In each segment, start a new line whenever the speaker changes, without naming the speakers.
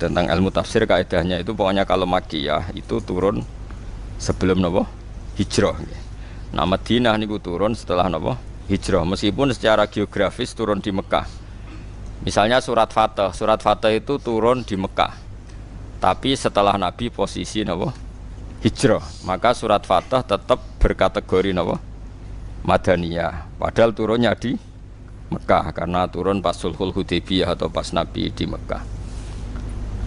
tentang ilmu tafsir kaidahnya itu pokoknya kalau makiyah itu turun sebelum nopo hijrah nah Madinah niku turun setelah nopo hijrah meskipun secara geografis turun di Mekah misalnya surat Fatah surat Fatah itu turun di Mekah tapi setelah Nabi posisi nopo hijrah maka surat Fatah tetap berkategori nopo Madaniyah padahal turunnya di Mekah karena turun pas Sulhul Hudaybiyah atau pas Nabi di Mekah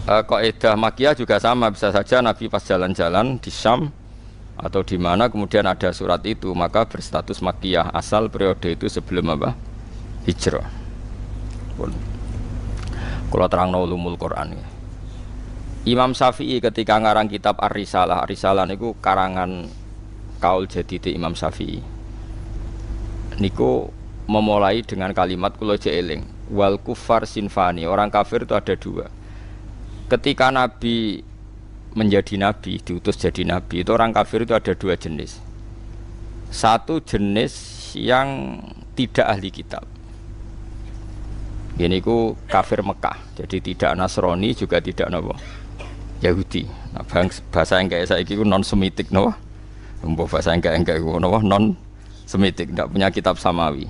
e, eh, koedah makiyah juga sama bisa saja Nabi pas jalan-jalan di Syam atau di mana kemudian ada surat itu maka berstatus makiyah asal periode itu sebelum apa hijrah pun kalau terang ulumul Quran ya. Imam Syafi'i ketika ngarang kitab Ar-Risalah Ar-Risalah itu karangan kaul jadi di Imam Syafi'i niku memulai dengan kalimat kulo jeeling wal kufar sinfani orang kafir itu ada dua ketika Nabi menjadi Nabi, diutus jadi Nabi, itu orang kafir itu ada dua jenis. Satu jenis yang tidak ahli kitab. Ini ku kafir Mekah, jadi tidak Nasrani juga tidak Nabi. Yahudi. Nah, bang, bahasa yang kayak saya itu non semitik no. Mbok bahasa yang kayak kayak no non semitik tidak punya kitab samawi.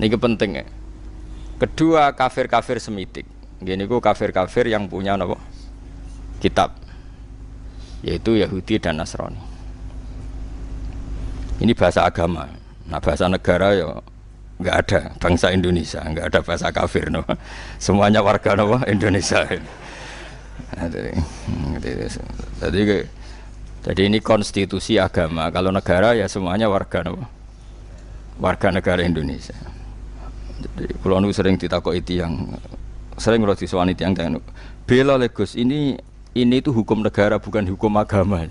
Ini penting Kedua kafir-kafir semitik. Gini ku kafir-kafir yang punya nopo kitab yaitu Yahudi dan Nasrani. Ini bahasa agama. Nah bahasa negara ya nggak ada bangsa Indonesia, nggak ada bahasa kafir no. Semuanya warga no, Indonesia. Jadi, jadi, ini konstitusi agama. Kalau negara ya semuanya warga no, warga negara Indonesia. Jadi kalau sering ditakuti yang sering kalau yang tiang nu bela legus ini ini itu hukum negara bukan hukum agama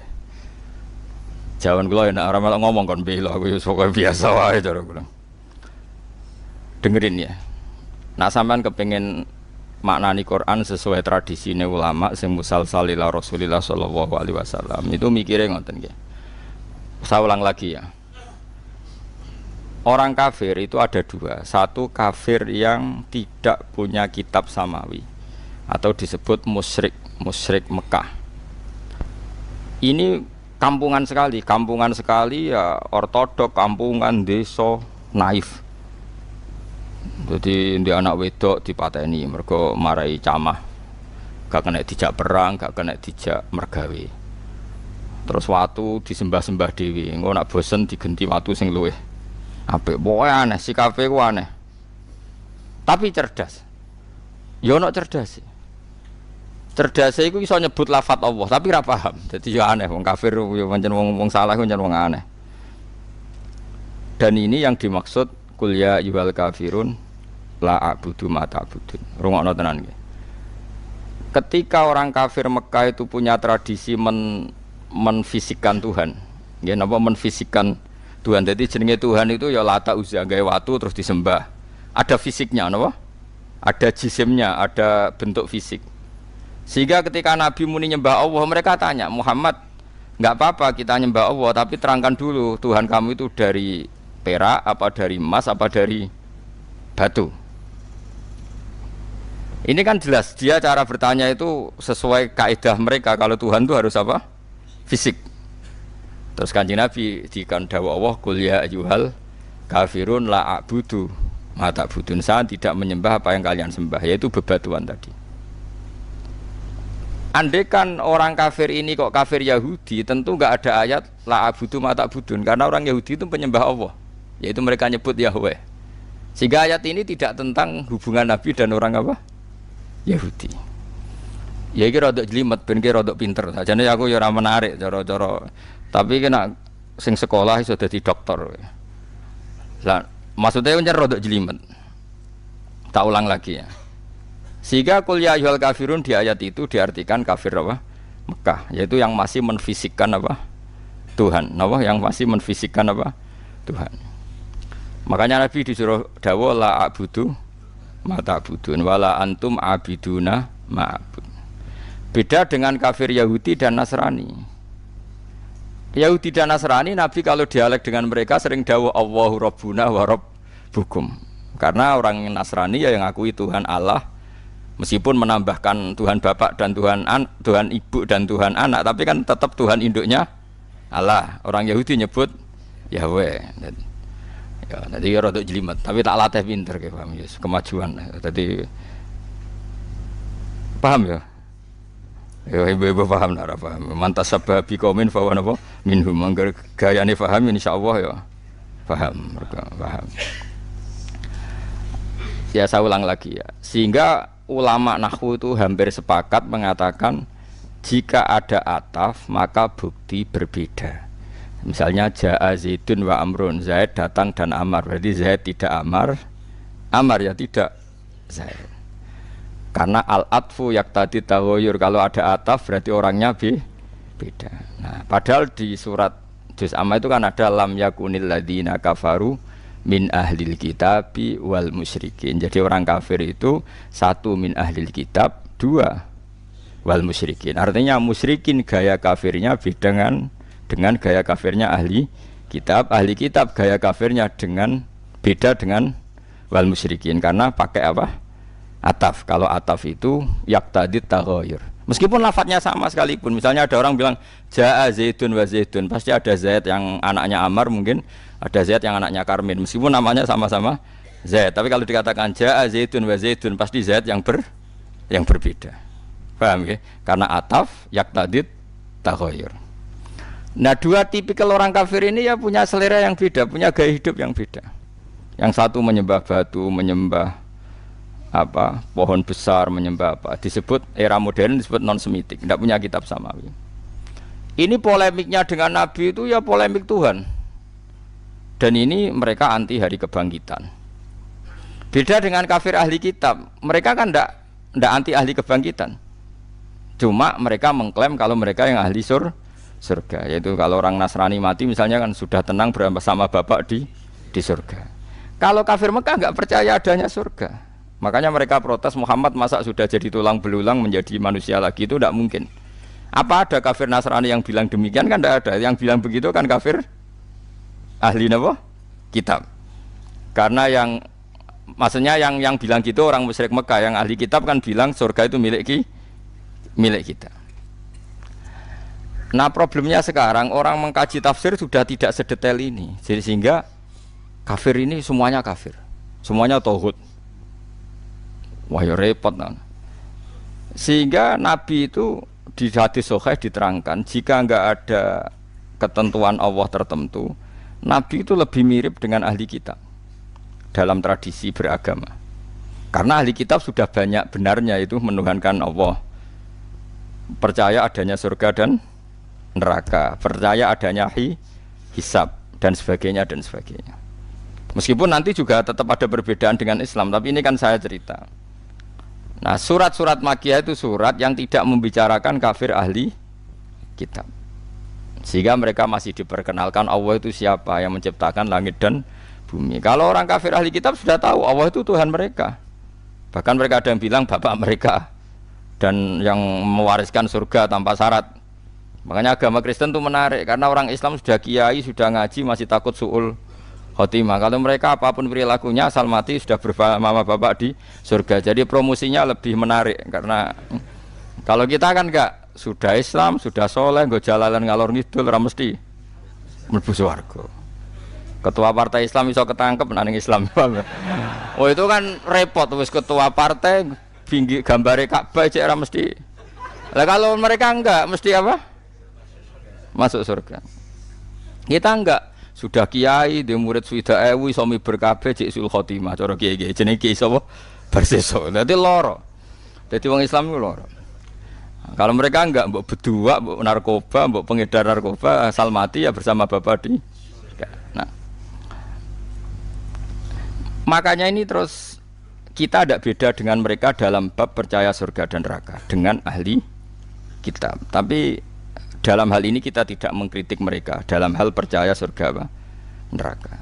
Jawan gue enak ya, ramal ngomong kan bela gue ya suka biasa aja cara gue Dengerin ya. Nah sampean makna maknani Quran sesuai tradisi ulama sing musal salila Rasulillah sallallahu alaihi wasallam. Itu mikirin ngoten ya Saya ulang lagi ya. Orang kafir itu ada dua. Satu kafir yang tidak punya kitab samawi atau disebut musyrik, musyrik Mekah. Ini kampungan sekali, kampungan sekali ya ortodok, kampungan desa naif. Jadi di anak wedok di Pateni mereka marai camah. Gak kena dijak perang, gak kena dijak mergawi. Terus waktu disembah-sembah dewi. nggak nak bosen digenti waktu sing luweh Ape boe aneh sikape ku aneh tapi cerdas Yono ya ono cerdas cerdas iku iso nyebut lafat Allah tapi ora paham jadi yo ya aneh wong kafir yo ya pancen wong wong salah pancen wong aneh dan ini yang dimaksud kuliah yuwal kafirun la abudu ma ta'budun rungokno tenan nggih ketika orang kafir Mekah itu punya tradisi men menfisikkan Tuhan ya napa menfisikkan Tuhan. Jadi jenenge Tuhan itu ya lata usia gawe watu terus disembah. Ada fisiknya no? Ada jisimnya, ada bentuk fisik. Sehingga ketika Nabi muni nyembah Allah, mereka tanya, "Muhammad, nggak apa-apa kita nyembah Allah, tapi terangkan dulu Tuhan kamu itu dari perak apa dari emas apa dari batu?" Ini kan jelas dia cara bertanya itu sesuai kaidah mereka kalau Tuhan itu harus apa? Fisik. Terus kanjeng Nabi dikan dawa Allah kul ya ayuhal kafirun la abudu mata budun saya tidak menyembah apa yang kalian sembah yaitu bebatuan tadi. Andekan orang kafir ini kok kafir Yahudi tentu nggak ada ayat la abudu mata budun karena orang Yahudi itu penyembah Allah yaitu mereka nyebut Yahweh. Sehingga ayat ini tidak tentang hubungan Nabi dan orang apa? Yahudi. Ya iki rodok jelimet ben rodok pinter. jadi aku ya menarik coro cara tapi kena sing sekolah iso dadi dokter. Lah maksudnya nyer rodok jelimet. Tak ulang lagi ya. Sehingga kuliah ya yuhal kafirun di ayat itu diartikan kafir apa? Mekah, yaitu yang masih menfisikkan apa? Tuhan. Apa yang masih menfisikkan apa? Tuhan. Makanya Nabi disuruh dawa la abudu mata abudun wala antum abiduna ma'bud. Beda dengan kafir Yahudi dan Nasrani. Yahudi dan Nasrani Nabi kalau dialek dengan mereka sering dawuh Allahu Rabbuna wa Rabbukum. Karena orang Nasrani ya yang ngakui Tuhan Allah meskipun menambahkan Tuhan Bapak dan Tuhan An, Tuhan Ibu dan Tuhan Anak, tapi kan tetap Tuhan induknya Allah. Orang Yahudi nyebut Yahweh. Ya, jadi ya rodok jelimet, tapi tak latih pinter kayak paham kemajuan. Tadi paham ya? Ya ibu-ibu paham nara paham. Mantas sebab bikomin fawa nopo minhum mangger gayane paham syawah ya. Paham, mereka paham. Ya saya ulang lagi ya. Sehingga ulama nahu itu hampir sepakat mengatakan jika ada ataf maka bukti berbeda. Misalnya ja'a Zaidun wa Amrun, Zaid datang dan Amar. Berarti Zaid tidak Amar, Amar ya tidak Zaid karena al atfu yak tadi tahoyur kalau ada ataf berarti orangnya bi beda nah padahal di surat juz amma itu kan ada lam yakunil ladina kafaru min ahlil kitab wal musyrikin jadi orang kafir itu satu min ahlil kitab dua wal musyrikin artinya musyrikin gaya kafirnya beda dengan dengan gaya kafirnya ahli kitab ahli kitab gaya kafirnya dengan beda dengan wal musyrikin karena pakai apa ataf. Kalau ataf itu yak tadi tahoyur. Meskipun lafadznya sama sekalipun, misalnya ada orang bilang jaa zaidun wa zaidun, pasti ada zaid yang anaknya Amar mungkin, ada zaid yang anaknya Karmin. Meskipun namanya sama-sama zaid, tapi kalau dikatakan jaa zaidun wa zaidun, pasti zaid yang ber yang berbeda. Paham ya? Karena ataf yak tadi tahoyur. Nah dua tipikal orang kafir ini ya punya selera yang beda, punya gaya hidup yang beda. Yang satu menyembah batu, menyembah apa pohon besar menyembah apa disebut era modern disebut non semitik tidak punya kitab samawi ini polemiknya dengan nabi itu ya polemik Tuhan dan ini mereka anti hari kebangkitan beda dengan kafir ahli kitab mereka kan tidak tidak anti ahli kebangkitan cuma mereka mengklaim kalau mereka yang ahli sur surga yaitu kalau orang Nasrani mati misalnya kan sudah tenang bersama bapak di di surga kalau kafir Mekah nggak percaya adanya surga Makanya mereka protes Muhammad masa sudah jadi tulang belulang menjadi manusia lagi itu tidak mungkin. Apa ada kafir Nasrani yang bilang demikian kan tidak ada. Yang bilang begitu kan kafir ahli apa? Kitab. Karena yang maksudnya yang yang bilang gitu orang musyrik Mekah yang ahli kitab kan bilang surga itu milik ki, milik kita. Nah problemnya sekarang orang mengkaji tafsir sudah tidak sedetail ini. Jadi sehingga kafir ini semuanya kafir. Semuanya tohut Wah ya repot kan. Sehingga Nabi itu di hadis Sahih diterangkan jika nggak ada ketentuan Allah tertentu, Nabi itu lebih mirip dengan ahli kitab dalam tradisi beragama. Karena ahli kitab sudah banyak benarnya itu menuhankan Allah. Percaya adanya surga dan neraka, percaya adanya hi, hisab dan sebagainya dan sebagainya. Meskipun nanti juga tetap ada perbedaan dengan Islam, tapi ini kan saya cerita. Nah surat-surat makia itu surat yang tidak membicarakan kafir ahli kitab Sehingga mereka masih diperkenalkan Allah itu siapa yang menciptakan langit dan bumi Kalau orang kafir ahli kitab sudah tahu Allah itu Tuhan mereka Bahkan mereka ada yang bilang bapak mereka Dan yang mewariskan surga tanpa syarat Makanya agama Kristen itu menarik Karena orang Islam sudah kiai, sudah ngaji, masih takut su'ul khotimah. Kalau mereka apapun perilakunya asal mati sudah bersama mama bapak di surga. Jadi promosinya lebih menarik karena hmm. kalau kita kan enggak sudah Islam, sudah soleh, enggak jalalan ngalor ngidul, ora mesti mlebu swarga. Ketua partai Islam bisa ketangkep nang Islam. oh itu kan repot wis ketua partai pinggir gambare Ka'bah cek ora mesti. Lah kalau mereka enggak mesti apa? Masuk surga. Kita enggak sudah kiai di murid swida ewi somi berkabe cik sul khotimah coro kiai kiai jenenge kiai sapa berseso. jadi loro. jadi orang Islam itu loro. Kalau mereka enggak mbok berdua, mbok narkoba, mbok pengedar narkoba, asal mati ya bersama bapak di. Nah. Makanya ini terus kita tidak beda dengan mereka dalam bab percaya surga dan neraka dengan ahli kitab. Tapi dalam hal ini kita tidak mengkritik mereka dalam hal percaya surga apa? neraka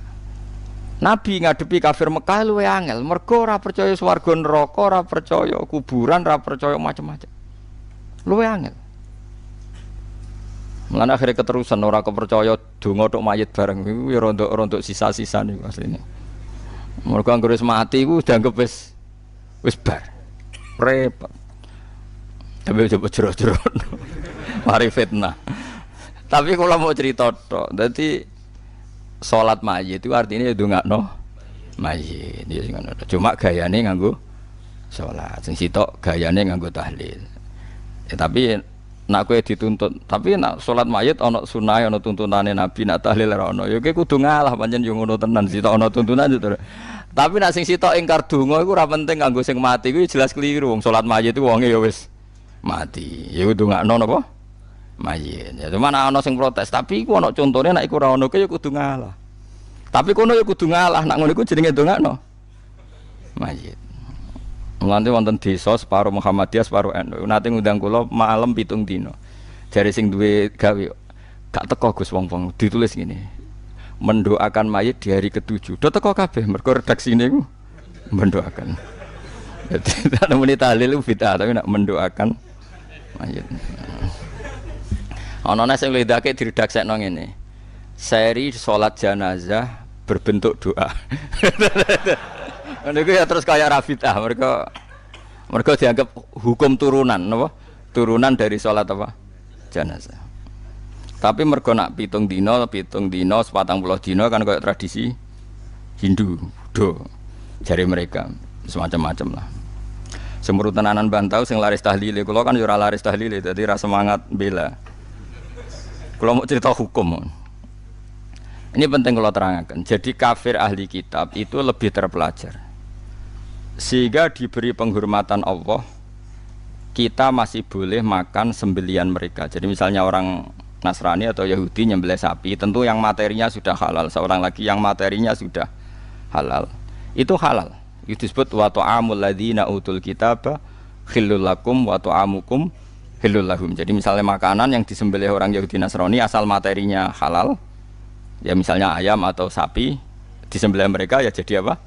Nabi ngadepi kafir Mekah lu angel mergo ora percaya swarga neraka ora percaya kuburan ora percaya macam-macam lu angel Mulane akhirnya keterusan ora kepercaya donga tok mayit bareng iku ya rontok-rontok sisa-sisa niku asline. Mergo anggere wis mati iku dianggep wis wis bar. Repot. Tapi coba jero-jero mari fitnah tapi kalau mau cerita to, jadi sholat mayit itu artinya itu ya nggak no mayit ya cuma gayane nganggo sholat sing to gayane nganggo tahlil ya, tapi nak kue dituntut tapi nak sholat mayit ono sunai ono tuntunan nabi nak tahlil ono Yuk ya kue kudu ngalah panjen yang ono tenan sitok ono tuntunan itu tapi nak sing to ingkar dungo itu rapi penting nganggo sing mati Gue jelas keliru sholat mayit itu wonge ya wis mati ya kudu nggak no boh mayin. Ya cuman ana sing protes, tapi iku ana contone nek iku ora ono ya kudu ngalah. Tapi kono ya kudu ngalah, nek ngono iku jenenge dongakno. Mayit. Mulane wonten desa separuh Muhammadiyah separuh NU. Nate ngundang kula malam pitung dino. dari sing duwe gawe gak teko Gus wong-wong ditulis ngene. Mendoakan mayit di hari ketujuh. Do teko kabeh mergo redaksine ku mendoakan. Jadi tak nemeni tahlil fitah tapi nak mendoakan mayit. Ana nek sing lidake diredaksekno ini Seri sholat jenazah berbentuk doa. Niku ya terus kaya rafidah mereka mereka dianggap hukum turunan apa? Turunan dari sholat apa? Jenazah. Tapi mergo nak pitung dino, pitung dino, sepatang puluh dino kan kayak tradisi Hindu, do jari mereka semacam-macam lah. Semurut tenanan bantau sing laris tahlile, kalau kan jurah ya laris tahlile, jadi rasa semangat bela. Kalau mau cerita hukum. Ini penting kalau terangkan. Jadi kafir ahli kitab itu lebih terpelajar. Sehingga diberi penghormatan Allah, kita masih boleh makan sembelian mereka. Jadi misalnya orang Nasrani atau Yahudi nyembelih sapi, tentu yang materinya sudah halal. Seorang lagi yang materinya sudah halal. Itu halal. Itu disebut wa ta'amul ladzina utul kitab khillul lakum wa ta'amukum halal Jadi misalnya makanan yang disembelih orang Yahudi Nasrani asal materinya halal, ya misalnya ayam atau sapi disembelih mereka ya jadi apa?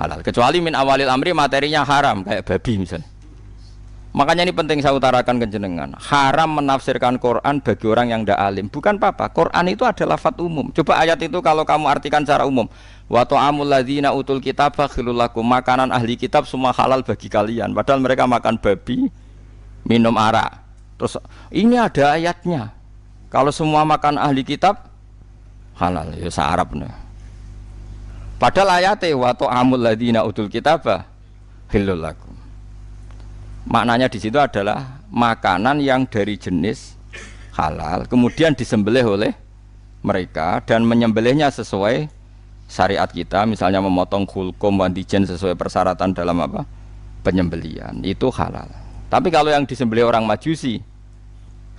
Halal. Kecuali min awalil amri materinya haram kayak babi misalnya. Makanya ini penting saya utarakan ke Haram menafsirkan Quran bagi orang yang tidak alim. Bukan apa-apa. Quran itu adalah lafat umum. Coba ayat itu kalau kamu artikan secara umum. Wa ta'amul ladzina utul kitab fakhilulakum. Makanan ahli kitab semua halal bagi kalian. Padahal mereka makan babi, minum arak Terus ini ada ayatnya. Kalau semua makan ahli kitab halal ya saya nih. Padahal ayatnya wa amul ladina utul kitabah hilul Maknanya di situ adalah makanan yang dari jenis halal kemudian disembelih oleh mereka dan menyembelihnya sesuai syariat kita misalnya memotong kulkum wandijen sesuai persyaratan dalam apa penyembelian itu halal tapi kalau yang disembelih orang Majusi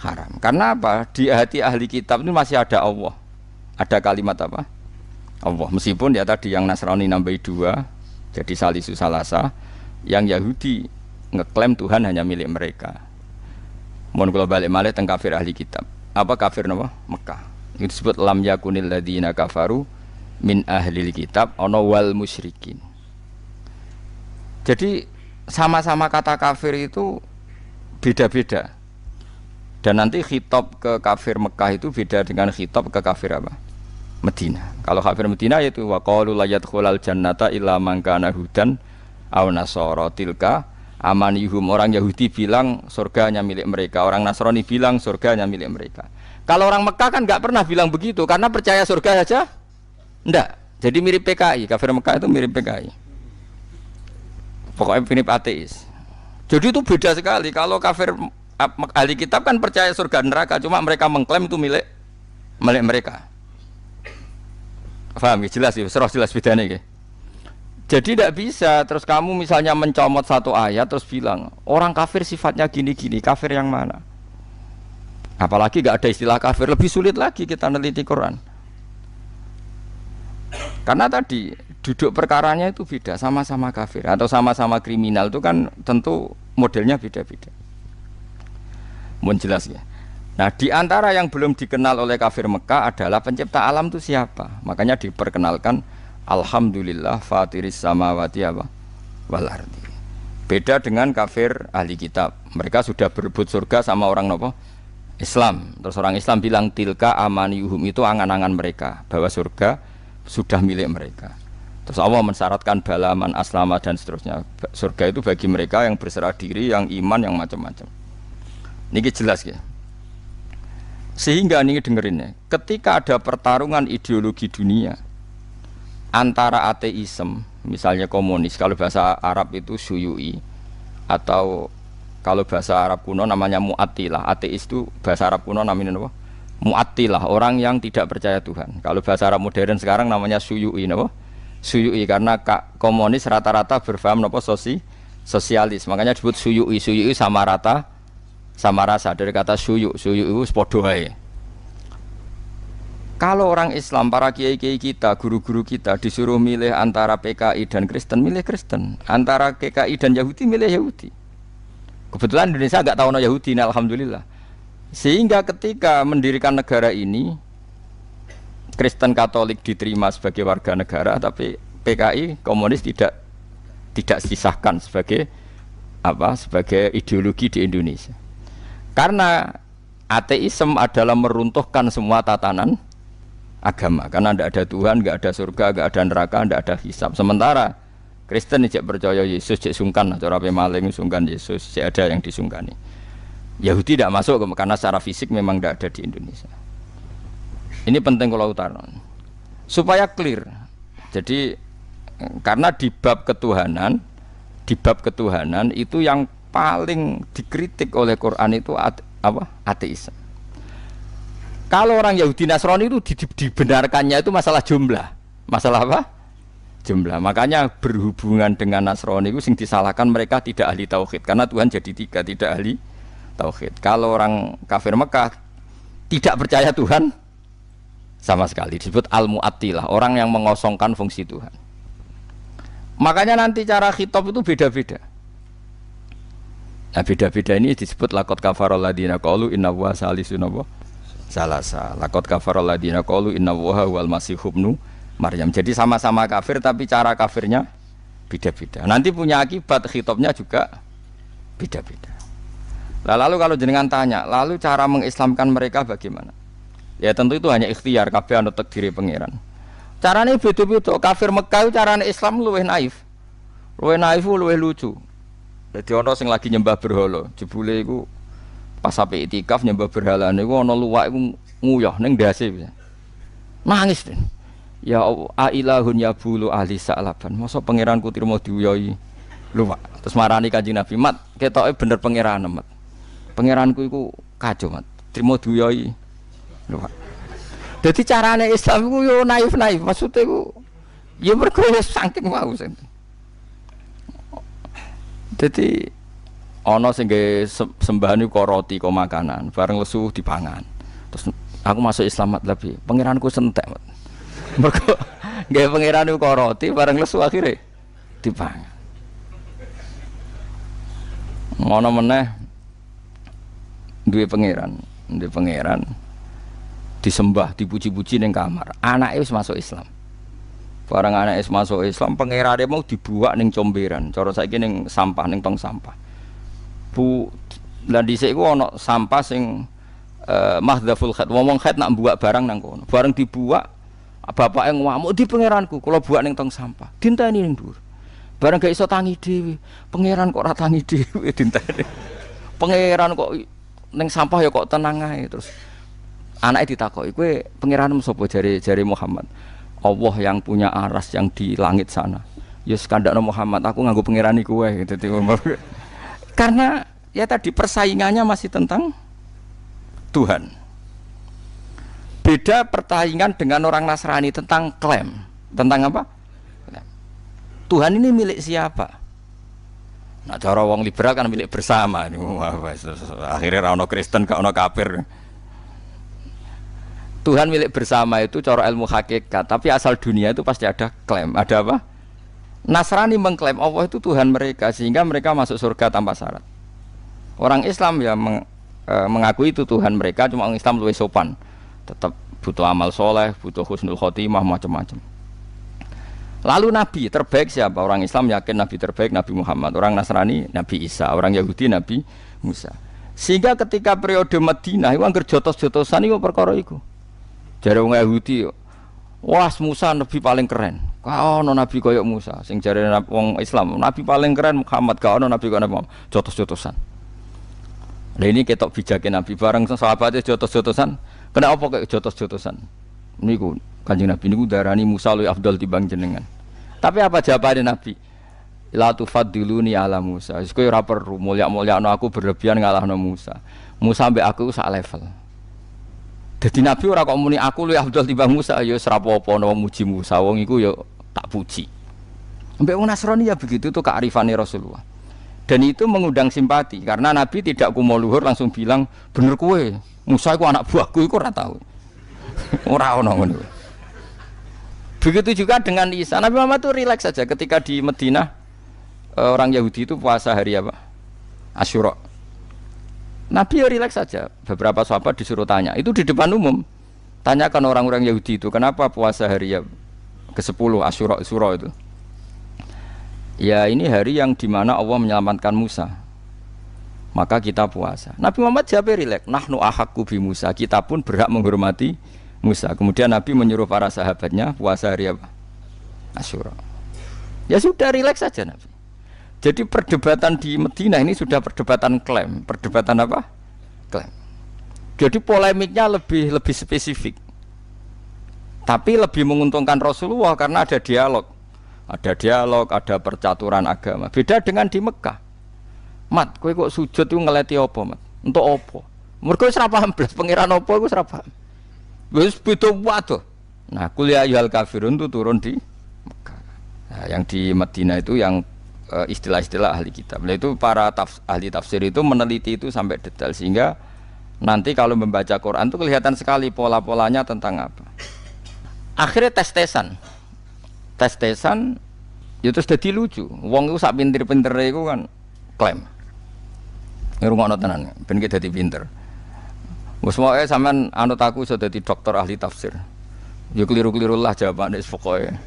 haram. Karena apa? Di hati ahli kitab itu masih ada Allah. Ada kalimat apa? Allah. Meskipun ya tadi yang Nasrani nambahi dua, jadi salisu salasa, yang Yahudi ngeklaim Tuhan hanya milik mereka. Mohon kalau balik malah tentang kafir ahli kitab. Apa kafir nama? Mekah. Itu disebut lam yakunil ladina kafaru min ahli kitab ono wal musyrikin. Jadi sama-sama kata kafir itu beda-beda dan nanti khitab ke kafir Mekah itu beda dengan khitab ke kafir apa Medina kalau kafir Medina yaitu waqalu la yadkhulal jannata illa man hudan aw nasara tilka amanihum orang Yahudi bilang surganya milik mereka orang Nasrani bilang surganya milik mereka kalau orang Mekah kan nggak pernah bilang begitu karena percaya surga saja enggak jadi mirip PKI kafir Mekah itu mirip PKI pokoknya Filip ateis jadi itu beda sekali kalau kafir ahli kitab kan percaya surga neraka cuma mereka mengklaim itu milik milik mereka paham ya jelas ya serah jelas bedanya ya jadi tidak bisa terus kamu misalnya mencomot satu ayat terus bilang orang kafir sifatnya gini-gini kafir yang mana apalagi nggak ada istilah kafir lebih sulit lagi kita neliti Quran karena tadi duduk perkaranya itu beda sama-sama kafir atau sama-sama kriminal itu kan tentu modelnya beda-beda mohon jelas ya nah diantara yang belum dikenal oleh kafir Mekah adalah pencipta alam itu siapa makanya diperkenalkan Alhamdulillah fatiris samawati apa Walardi beda dengan kafir ahli kitab mereka sudah berebut surga sama orang nopo Islam terus orang Islam bilang tilka amani uhum itu angan-angan mereka bahwa surga sudah milik mereka Terus Allah mensyaratkan balaman aslama dan seterusnya. Surga itu bagi mereka yang berserah diri, yang iman, yang macam-macam. Ini jelas ya. Sehingga ini dengerinnya, ketika ada pertarungan ideologi dunia antara ateisme, misalnya komunis, kalau bahasa Arab itu suyui, atau kalau bahasa Arab kuno namanya mu'atilah, ateis itu bahasa Arab kuno namanya apa? Mu'atilah, orang yang tidak percaya Tuhan. Kalau bahasa Arab modern sekarang namanya suyui, apa? suyui karena kak komunis rata-rata berfaham nopo sosi sosialis makanya disebut suyui suyui sama rata sama rasa dari kata Suyu suyuk itu spodohai kalau orang Islam, para kiai-kiai kita, guru-guru kita disuruh milih antara PKI dan Kristen, milih Kristen. Antara PKI dan Yahudi, milih Yahudi. Kebetulan Indonesia agak tahu no Yahudi, nah, alhamdulillah. Sehingga ketika mendirikan negara ini, Kristen Katolik diterima sebagai warga negara tapi PKI komunis tidak tidak sisahkan sebagai apa sebagai ideologi di Indonesia karena ateisme adalah meruntuhkan semua tatanan agama karena tidak ada Tuhan, tidak ada surga, tidak ada neraka, tidak ada hisab. Sementara Kristen tidak percaya Yesus, tidak sungkan, rapi maling sungkan Yesus, tidak ada yang disungkani. Yahudi tidak masuk karena secara fisik memang tidak ada di Indonesia. Ini penting kalau utara supaya clear. Jadi karena di bab ketuhanan, di bab ketuhanan itu yang paling dikritik oleh Quran itu ate, apa? ateis. Kalau orang Yahudi Nasrani itu dibenarkannya itu masalah jumlah. Masalah apa? Jumlah. Makanya berhubungan dengan Nasrani itu sing disalahkan mereka tidak ahli tauhid karena Tuhan jadi tiga, tidak ahli tauhid. Kalau orang kafir Mekah tidak percaya Tuhan, sama sekali disebut al muattilah orang yang mengosongkan fungsi Tuhan makanya nanti cara khitab itu beda-beda nah beda-beda ini disebut lakot kafarol ladina kalu inna wa salisunabo salasa lakot kafarol ladina kalu inna wa wal masihubnu Maryam jadi sama-sama kafir tapi cara kafirnya beda-beda nanti punya akibat khitabnya juga beda-beda nah, lalu kalau jenengan tanya lalu cara mengislamkan mereka bagaimana Ya tentu itu hanya ikhtiar kafir anut takdiri pangeran. Carane beda-beda. Kafir Mekah carane Islam luwih naif. Luwih naif luwih lucu. Jadi ono sing lagi nyembah berhala, jebule iku pas sampai itikaf nyembah berhala niku ono luwak iku nguyah ning ndase. Nangis den. Ya a ilahun ya bulu ahli sa'laban. Masa pangeran kutir mau luwak. Terus marani Kanjeng Nabi, "Mat, ketoke bener pangeran, amat. Pangeranku iku kacau, Mat. terima diuyahi jadi carane Islam ku yo naif naif maksudnya ku yo mergo saking wau sing. jadi ono sing sembahan iku roti kok makanan, bareng lesu dipangan. Terus aku masuk Islam lebih, pangeranku sentek. Mergo gawe pangeran iku roti bareng lesu akhirnya dipangan. Ngono meneh duwe pangeran, duwe pangeran disembah, dipuji-puji neng kamar. anak wis masuk Islam. Barang anak es masuk Islam, pangerane mau dibuat neng comberan. Cara saiki neng sampah, neng tong sampah. Bu, dan di sini ono sampah sing uh, eh, mahdaful khat. Ngomong khat nak buat barang nang kono. Barang dibuat, bapak yang mau di pangeranku. Kalau buat neng tong sampah, dinta ini neng dur. Barang gak iso tangi dewi. Pangeran kok ratangi dewi dinta ini. Pangeran kok neng sampah ya kok tenang aja terus anaknya ditakoki kowe pangeranmu sopo jari jari Muhammad Allah yang punya aras yang di langit sana ya sekandakno Muhammad aku nganggu pangerani kowe gitu, gitu. karena ya tadi persaingannya masih tentang Tuhan beda pertandingan dengan orang Nasrani tentang klaim tentang apa Tuhan ini milik siapa nah cara wong liberal kan milik bersama akhirnya rano Kristen gak ono kafir Tuhan milik bersama itu cara ilmu hakikat, tapi asal dunia itu pasti ada klaim. Ada apa? Nasrani mengklaim Allah itu Tuhan mereka sehingga mereka masuk surga tanpa syarat. Orang Islam ya meng, e, mengakui itu Tuhan mereka, cuma orang Islam lebih sopan. Tetap butuh amal soleh, butuh husnul khotimah macam-macam. Lalu Nabi terbaik siapa? Orang Islam yakin Nabi terbaik Nabi Muhammad. Orang Nasrani Nabi Isa. Orang Yahudi Nabi Musa. Sehingga ketika periode Madinah, itu angker jotos-jotosan itu perkara itu. Jare wong Yahudi wah Musa nabi paling keren. Kau no nabi koyok Musa, sing jare wong Islam, nabi paling keren Muhammad, kau no nabi koyok Muhammad, jotos-jotosan. Nah ini ketok bijakin nabi bareng sahabatnya jotos-jotosan. Kenapa apa kayak jotos-jotosan? ku kanjeng nabi niku darani Musa lu Abdul tibang jenengan. Tapi apa jawabannya nabi? La ni ala Musa. koyok kowe ora perlu mulya-mulyakno aku berlebihan ngalahno Musa. Musa mbek aku sak level. Jadi Nabi ora kok muni aku lu ya, Abdul timbang Musa ya serapopo pono muji Musa wong iku ya tak puji. Sampai wong Nasrani ya begitu tuh kearifane Rasulullah. Dan itu mengundang simpati karena Nabi tidak kumo luhur langsung bilang bener kue Musa iku anak buahku iku ora tau. ora ono ngono. Begitu juga dengan Isa. Nabi Mama tuh rileks saja ketika di Madinah eh, orang Yahudi itu puasa hari apa? Asyura. Nabi ya rileks saja. Beberapa sahabat disuruh tanya. Itu di depan umum. Tanyakan orang-orang Yahudi itu kenapa puasa hari ya ke-10 Asyura Suro itu. Ya ini hari yang dimana Allah menyelamatkan Musa. Maka kita puasa. Nabi Muhammad jawabnya rileks. Nahnu ahakku bi Musa. Kita pun berhak menghormati Musa. Kemudian Nabi menyuruh para sahabatnya puasa hari apa? Asyura. Ya sudah rileks saja Nabi. Jadi perdebatan di Medina ini sudah perdebatan klaim, perdebatan apa? Klaim. Jadi polemiknya lebih lebih spesifik. Tapi lebih menguntungkan Rasulullah karena ada dialog. Ada dialog, ada percaturan agama. Beda dengan di Mekah. Mat, kowe kok sujud itu ngeleti apa, Mat? Untuk apa? Mergo wis ora paham blas pangeran apa iku wis ora paham. Wis beda waduh. Nah, kuliah ya yuhal kafirun itu turun di Mekah. Nah, yang di Madinah itu yang Eh, istilah-istilah ahli kitab. Nah, itu para taf, ahli tafsir itu meneliti itu sampai detail sehingga nanti kalau membaca Quran itu kelihatan sekali pola-polanya tentang apa. Akhirnya tes-tesan. Tes-tesan itu ya sudah dilucu. Wong itu sak pinter-pinter itu kan klaim. Ngerungokno tenan, ben kita dadi pinter. Wes moke sampean anut aku sudah dadi dokter ahli tafsir. Yuk ya keliru-keliru lah jawabannya pokoknya.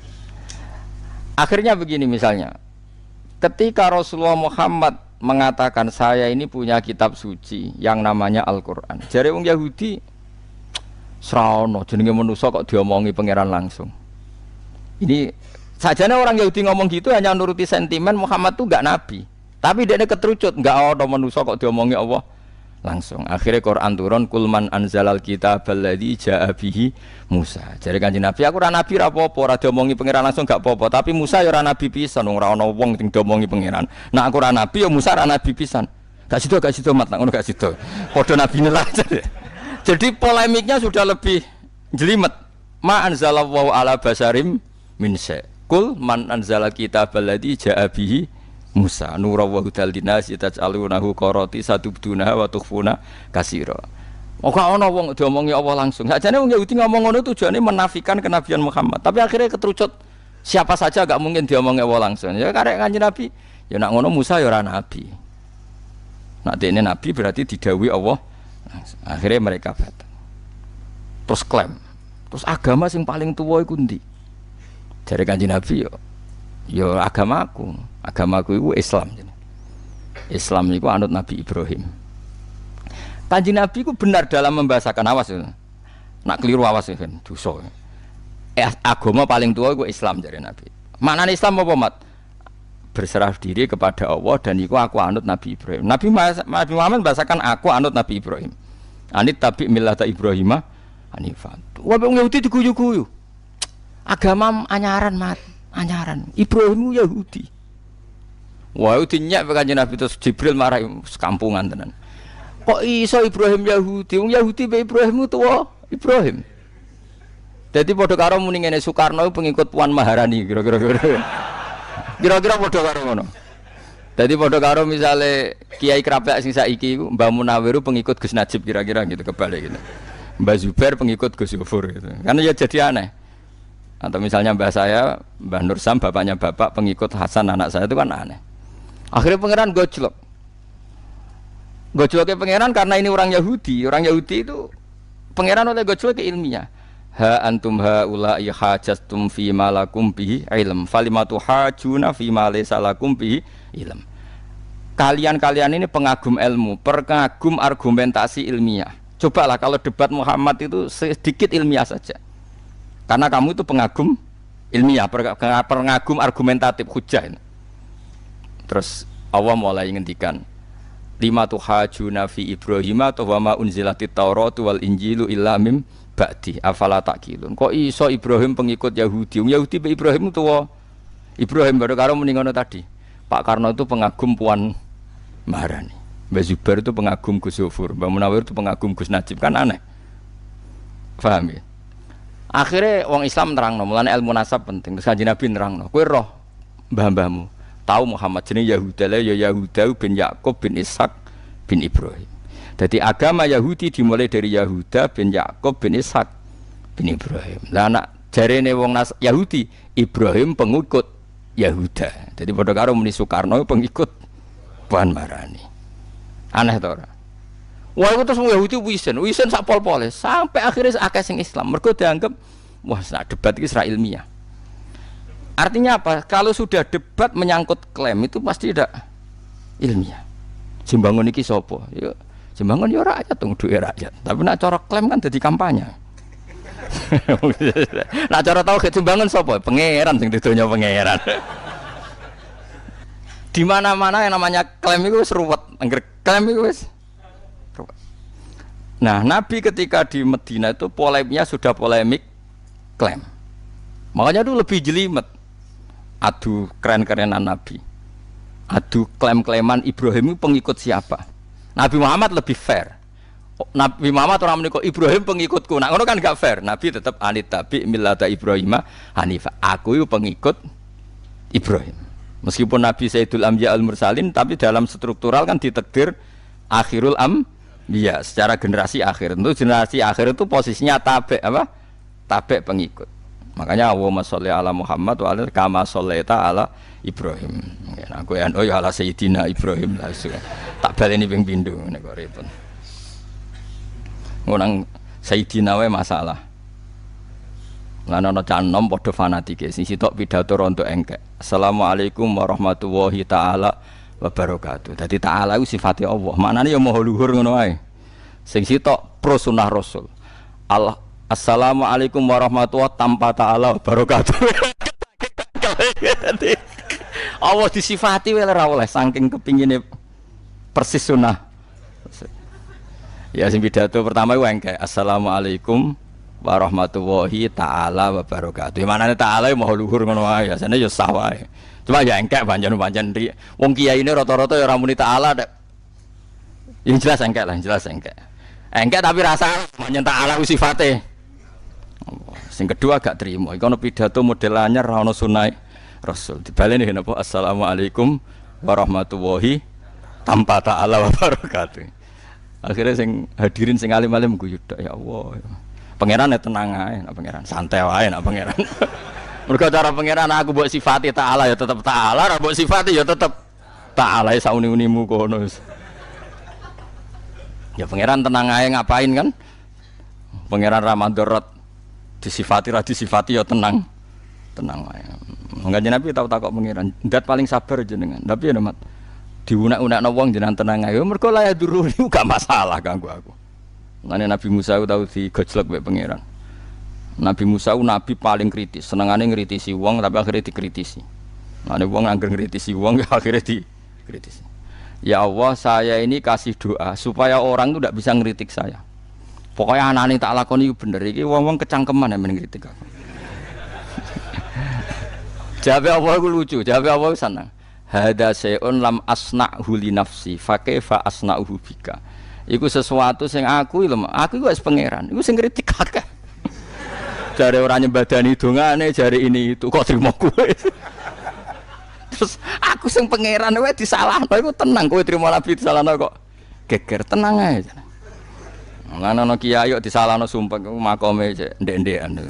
Akhirnya begini misalnya, Ketika Rasulullah Muhammad mengatakan saya ini punya kitab suci yang namanya Al-Qur'an. Jare wong Yahudi sraono jenenge manusa kok diomongi pangeran langsung. Ini sajane orang Yahudi ngomong gitu hanya nuruti sentimen Muhammad tuh gak nabi. Tapi dia ini keterucut, gak ada manusia kok diomongi Allah langsung. Akhirnya Quran turun kulman anzalal kita baladi jaabihi Musa. Jadi kan Nabi aku rana nabi rapopo, apa-apa, ora diomongi pangeran langsung gak apa-apa, tapi Musa ya ora nabi pisan ora ana wong ting diomongi pangeran. Nah aku rana nabi ya Musa orang nabi pisan. Gak situ gak situ mat ngono gak situ. Kode nabi lah. Jadi polemiknya sudah lebih jelimet. Ma anzalallahu ala basarim minse Kul man anzala kitab alladzi jaabihi Musa nura wa hudal dinasi taj'alunahu satu satubduna wa tukhfuna kasira Oka ono wong diomongi Allah langsung. Sakjane wong Yahudi ngomong ngono tujuannya menafikan kenabian Muhammad. Tapi akhirnya ketrucut siapa saja gak mungkin diomongi Allah langsung. Ya karek kanjeng Nabi, ya nak ngono Musa ya ora nabi. Nak dene nabi berarti didawi Allah. Akhirnya mereka batal. Terus klaim. Terus agama sing paling tua iku ndi? Dari kanjeng Nabi ya yo ya, agamaku agamaku itu Islam Islam itu anut Nabi Ibrahim kanji Nabi itu benar dalam membahasakan awas ya. nak keliru awas ya kan dosa ya. eh, agama paling tua itu Islam dari Nabi mana Islam apa mat berserah diri kepada Allah dan itu aku anut Nabi Ibrahim Nabi, Nabi Muhammad bahasakan aku anut Nabi Ibrahim anit tapi tak Ibrahimah Hanifah. Wabung Yahudi diguyu-guyu. Agama anyaran mati anyaran Ibrahim Yahudi wah itu nyak kanjeng Nabi terus Jibril marah sekampungan tenan kok iso Ibrahim Yahudi wong Yahudi be Ibrahim itu wah Ibrahim jadi bodoh karo mending ini Soekarno pengikut Puan Maharani kira-kira kira-kira bodoh karo mana jadi bodoh karo misale Kiai Kerapak sing saiki Mbak Munawiru pengikut Gus Najib kira-kira gitu kebalik gitu Mbak Zuber pengikut Gus Yofur gitu karena ya jadi aneh atau misalnya mbah saya, mbah Nur Sam, bapaknya bapak, pengikut Hasan anak saya itu kan aneh. Akhirnya pangeran gojlok. Gojloknya pangeran karena ini orang Yahudi. Orang Yahudi itu pangeran oleh gojlok ke ilmiah. Ha antum ha ulai hajastum fi malakum bi ilm. Falimatu hajuna fi malakum bi ilm. Kalian-kalian ini pengagum ilmu, pengagum argumentasi ilmiah. Cobalah kalau debat Muhammad itu sedikit ilmiah saja karena kamu itu pengagum ilmiah, pengagum argumentatif hujah. Ini. Terus Allah mulai ngendikan lima tuh hajuna fi Ibrahim atau wama unzilati Taurat wal Injilu illa mim ba'di afala takilun. Kok iso Ibrahim pengikut Yahudi? Um, Yahudi be Ibrahim tuwa. Ibrahim baru karo meningono tadi. Pak Karno itu pengagum Puan Maharani. Mbak Zubair itu pengagum Gus Yofur, Mbak Munawir itu pengagum Gus Najib kan aneh. Faham ya? Akhirnya orang Islam terang no, mulane ilmu nasab penting. Terus kanjeng Nabi terang no, kowe roh mbah-mbahmu. Tahu Muhammad jenenge Yahuda lah ya Yahuda bin Yakub bin Ishak bin Ibrahim. Jadi agama Yahudi dimulai dari Yahuda bin Yakub bin Ishak bin Ibrahim. Lah anak jarene wong Nas Yahudi, Ibrahim pengikut Yahuda. Jadi padha karo muni Soekarno pengikut Puan Marani. Aneh tuh orang. Wah, itu terus Yahudi wisen, wisen sak pol-pole sampai akhirnya akeh sing Islam. mereka dianggap wah, sak debat itu serah ilmiah. Artinya apa? Kalau sudah debat menyangkut klaim itu pasti tidak ilmiah. Simbangun iki sopo? Yuk, ya, simbangun yo ya rakyat tunggu duit rakyat. Tapi nak corak klaim kan jadi kampanye. nah cara tahu ke jembangun sopo? Pangeran sing ditunya pangeran. Di mana-mana yang namanya klaim itu seruwet, angker, klaim itu wis Nah, Nabi ketika di Medina itu polemiknya sudah polemik klaim. Makanya itu lebih jelimet. aduh keren-kerenan Nabi. aduh klaim-klaiman Ibrahim itu pengikut siapa? Nabi Muhammad lebih fair. Oh, Nabi Muhammad orang menikah oh, Ibrahim pengikutku. Nah, kan gak fair. Nabi tetap anit tapi millata Ibrahim Hanifa. Aku itu pengikut Ibrahim. Meskipun Nabi Sayyidul Amya al Mursalin, tapi dalam struktural kan ditekdir akhirul am Iya, secara generasi akhir. Tentu generasi akhir itu posisinya tabe apa? Tabe pengikut. Makanya Allahumma sholli ala Muhammad wa ala kama sholaita ala Ibrahim. Ya, aku ya oh ya ala Sayyidina Ibrahim langsung. Tak baleni ping pindho nek kok repot. Ngono Sayyidina wae masalah. Lan ana canom padha fanatike sing sitok pidato rontok engkek. Assalamualaikum warahmatullahi taala wabarakatuh. barakatuh. ta'ala iku sifate Allah. Maknane ya maha luhur ngono wae. Sing sitok pro sunnah Rasul. Allah Assalamualaikum warahmatullahi tanpa ta'ala wabarakatuh Allah disifati wae ora oleh saking kepingine persis sunnah. Ya sing pidato pertama iku engke Assalamualaikum warahmatullahi taala wabarakatuh. Mana ya, manane taala yang mau luhur ngono ya sana ya sah Cuma ya engkek banjir banjir di wong kiai ini rata-rata ya ramuni taala dek. Yang jelas engkek lah, yang jelas engkek. Engkek tapi rasa banjir taala sifatnya. Oh, sing kedua gak terima. Iku pidato model Rano Sunai Rasul. sunai Rasul. ini napa assalamualaikum warahmatullahi tanpa ta'ala wa Akhirnya sing hadirin sing alim-alim guyu ya Allah. Pangeran ya tenang aja nak pangeran santai aja nak pangeran. mereka cara pengiran aku buat sifati ta'ala ya tetap ta'ala, buat sifati ya tetap ta'ala ya sauni-unimu kono. Ya pengiran tenang aja ngapain kan? Pengiran Ramadorot disifati lah disifati ya tenang. Tenang aja. Enggak Nabi tahu tak kok pengiran. Dat paling sabar jenengan. Tapi ya mat diunak unak nawang jenengan tenang aja. Ya mereka layak dulu gak masalah ganggu aku. Nanti Nabi Musa tahu gajelak mbek pengiran. Nabi Musa nabi paling kritis, senengane ngritisi wong tapi akhirnya dikritisi. uang nah, wong angger ngritisi wong ya akhirnya dikritisi. Ya Allah, saya ini kasih doa supaya orang itu tidak bisa ngeritik saya. Pokoknya anak ini tak lakoni itu bener. Iki wong-wong kecangkeman yang mengkritik aku. Jawab Allah gue lucu, jawab Allah itu senang. Hada seon lam asna huli nafsi, fa asna bika. Iku sesuatu yang aku ilmu, aku gue es pangeran. Iku sing kritik kakek. Jari orang nyembadani dongane, jari ini itu kok terima kue. Terus aku sing pangeran wae disalahno iku tenang kue terima nabi disalahno kok. Geger tenang aja Lan ana kiai yuk disalahno sumpek makome cek ndek-ndekan.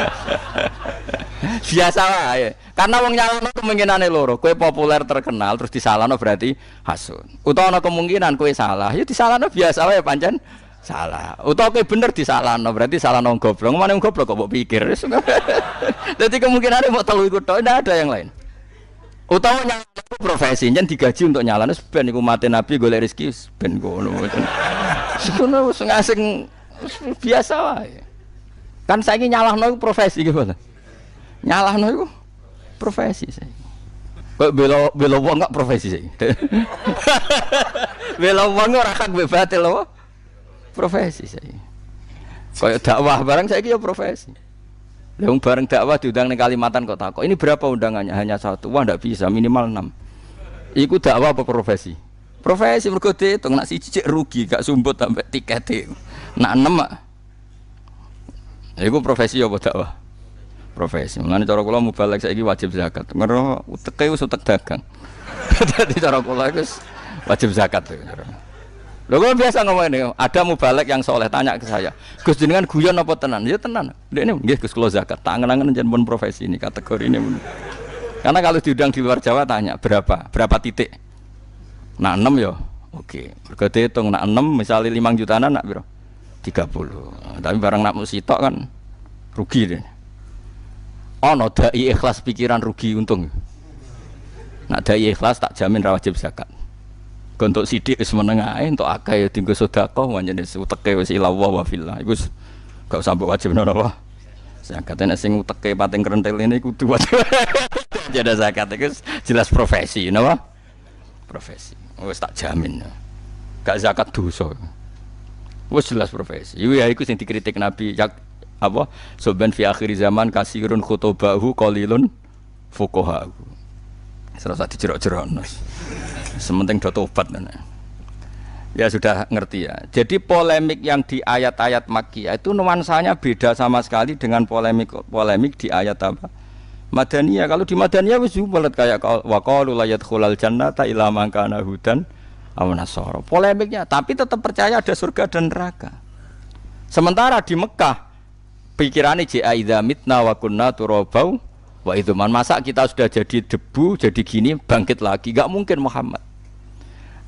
Biasa wae. Karena wong nyalahno kemungkinane loro. Kue populer terkenal terus disalahno berarti hasun. Utau ana kemungkinan kue salah, ya disalahno biasa ya pancen salah. Utau kayak bener di salah no. berarti salah nong goblok. Mana yang goblok kok mau pikir? Jadi kemungkinan ada mau telu ikut toh, tidak ada yang lain. Utau nyala profesi, jangan digaji untuk nyala. Nus ben ikut mati nabi golek rizki ben gono. Sekono sengasing biasa lah. Kan saya nyalah nong profesi gitu nyala Nyalah nong profesi saya. Kok belo belo wong gak profesi saya. belo wong ora hak bebatil loh profesi saya. Kayak dakwah bareng saya kira profesi. Lalu bareng dakwah diundang di Kalimantan kok takut. Ini berapa undangannya? Hanya satu. Wah, tidak bisa, minimal enam. Iku dakwah apa profesi? Profesi berkode itu nak cicik rugi gak sumbut sampai tiket. itu. E. Nak enam mak. Iku profesi apa dakwah? Profesi. Mulane cara kula saya saiki wajib zakat. Ngero utekai e wis dagang. Tadi cara kula itu wajib zakat. tuh. E. Lho kok biasa ngomong ini, ada mubalek yang soleh tanya ke saya. Gus jenengan guyon apa tenan? Ya tenan. Dia ini nggih Gus kula zakat, Tangan angen jangan pun profesi ini kategori ini. Karena kalau diundang di luar Jawa tanya berapa? Berapa titik? Nah, 6 ya. Oke. Mergo diitung nak 6 misalnya 5 jutaan nak piro? 30. Tapi barang nak musitok kan rugi deh. Oh, no dai ikhlas pikiran rugi untung. Nak dai ikhlas tak jamin rawajib zakat untuk sidik wis menengae untuk akeh ya dienggo sedekah nek uteke wis ila wa fillah iku gak usah mbok wajib napa apa zakat nek sing uteke pating krentil ini kudu wajib jadi zakat iku jelas profesi napa profesi wis tak jamin ya. gak zakat dosa wis jelas profesi ya iku sing dikritik nabi yak apa soben fi akhir zaman kasirun khutubahu qalilun fuqaha. Serasa dijerok-jerokno. Sementing do tobat Ya sudah ngerti ya. Jadi polemik yang di ayat-ayat Makkiyah itu nuansanya beda sama sekali dengan polemik-polemik di ayat apa? Madaniyah. Kalau di Madaniyah wis jubalet kayak waqalu la yadkhulal jannata illa man kana hudan Polemiknya tapi tetap percaya ada surga dan neraka. Sementara di Mekah pikirannya jika idza mitna wa kunna Wa man masa kita sudah jadi debu, jadi gini, bangkit lagi. Gak mungkin Muhammad.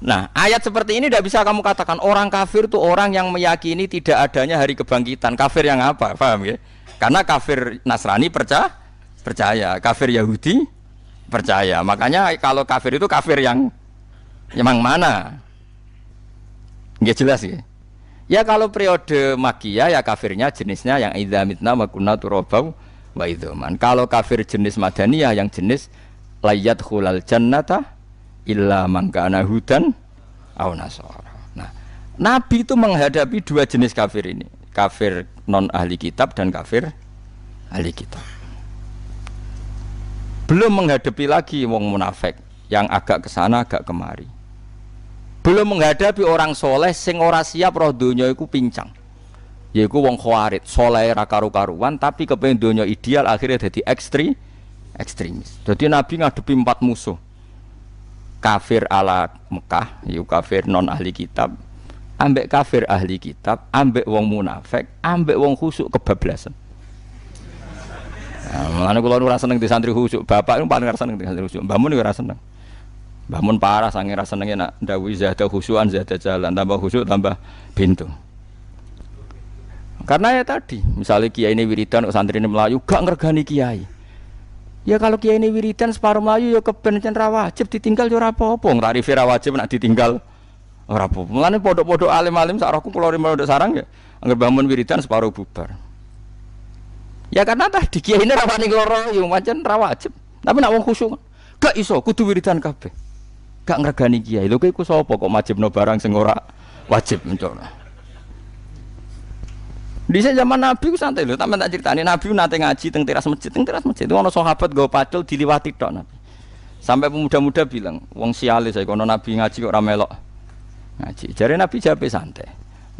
Nah, ayat seperti ini tidak bisa kamu katakan orang kafir itu orang yang meyakini tidak adanya hari kebangkitan. Kafir yang apa? Paham ya? Karena kafir Nasrani percaya, percaya. Kafir Yahudi percaya. Makanya kalau kafir itu kafir yang yang mana? Gak jelas ya. Ya kalau periode makia ya kafirnya jenisnya yang idamitna makunna turabau wa idhoman. Kalau kafir jenis madaniyah yang jenis layat khulal jannata illa mangkana hudan aw nasara. Nah, Nabi itu menghadapi dua jenis kafir ini, kafir non ahli kitab dan kafir ahli kitab. Belum menghadapi lagi wong munafik yang agak ke sana agak kemari. Belum menghadapi orang soleh sing ora siap roh dunia iku pincang yaiku wong khawarit soleh rakaru karuan tapi kepengen dunia ideal akhirnya jadi ekstri ekstremis jadi nabi ngadepi empat musuh kafir ala Mekah yuk kafir non ahli kitab ambek kafir ahli kitab ambek wong munafik ambek wong khusuk kebablasan nah, Mulane kulo nu seneng di santri husuk, bapak nu paling neng di santri khusuk, mbamun rasa neng, Mbamun parah sange ra senenge nak ndawuhi zada khusuan zada jalan, tambah husuk tambah pintu. Karena ya tadi, misalnya kiai ini wiridan, santri ini melayu, gak ngergani kiai. Ya kalau kiai ini wiridan separuh melayu ya keben cendera wajib ditinggal ya ora apa-apa. Ngrari wajib nak ditinggal ora apa-apa. podok pondok alim-alim sak rohku kula sarang ya nggak bangun wiridan separuh bubar. Ya karena tadi kiai ini rawani wani loro ya rawajib, Tapi nak wong khusyuk gak iso kudu wiridan kafe, Gak ngergani kiai. Lho kowe iku kok kok no barang sengora wajib mencoba. Di zaman Nabi ku santai lho, tak tak ceritain. Nabi nanti ngaji teng teras masjid, teng teras masjid itu orang sahabat gak pacul diliwati tok Nabi. Sampai pemuda-muda bilang, wong siale saya kono Nabi ngaji kok ramelok. Ngaji. Jadi Nabi jape eh, santai.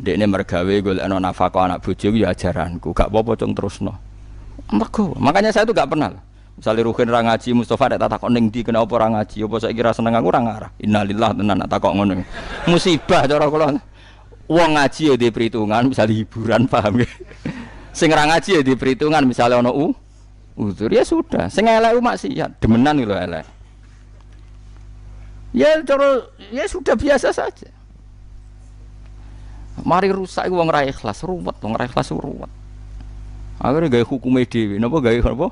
ini mergawe gue, golekno nafkah anak bojo ya ajaranku, gak bobo apa terus no. Mergo, makanya saya itu gak pernah. Misalnya Ruhin orang ngaji Mustafa ada tak koning di kena orang ngaji apa saya kira seneng aku orang ngarah. Innalillah tenan tak kok ngono. Musibah cara kulon. Wong ngaji ya di perhitungan, misalnya hiburan paham ya. Sing ra ngaji ya di perhitungan, misalnya ono u uzur ya sudah. Sing elek ya demenan lho elek. Ya cara ya sudah biasa saja. Mari rusak wong ra ikhlas, ruwet wong ra ikhlas ruwet. Akhirnya gaya hukum media, napa gaya apa?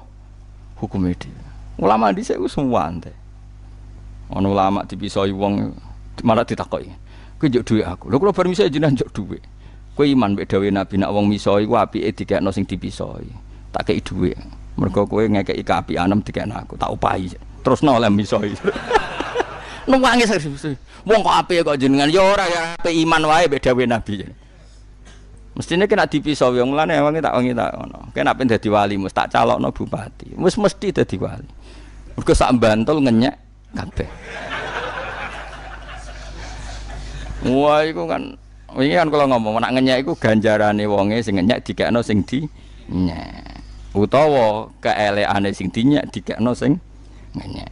hukum media. Ulama di saya semua ante. Ono ulama dipisoi wong malah ditakoki kowe njuk dhuwit aku. Lho kula bar misah jenengan njuk dhuwit. Kowe iman beda dawuh Nabi nak wong misoi ku apike dikekno sing dipisoi. Tak kei dhuwit. Mergo kowe ngekeki kaapianem dikekno aku, tak upahi. Terusno oleh misoi. Nuwangi serius. Wong kok apike kok jenengan ya ora ya apik iman wae beda dawuh Nabi. Mestinya kena dipisoi wong ya, mulane wong tak wengi tak ngono. Kena ben dadi wali mus tak calokno bupati. Wis mesti dadi wali. Mergo sak Bantul ngenyek kabeh. Wah, itu kan ini kan kalau ngomong nak itu ganjaran ganjarane wonge sing tiga dikekno sing di nyek. Utawa keelekane sing tiga dikekno sing ngenyak.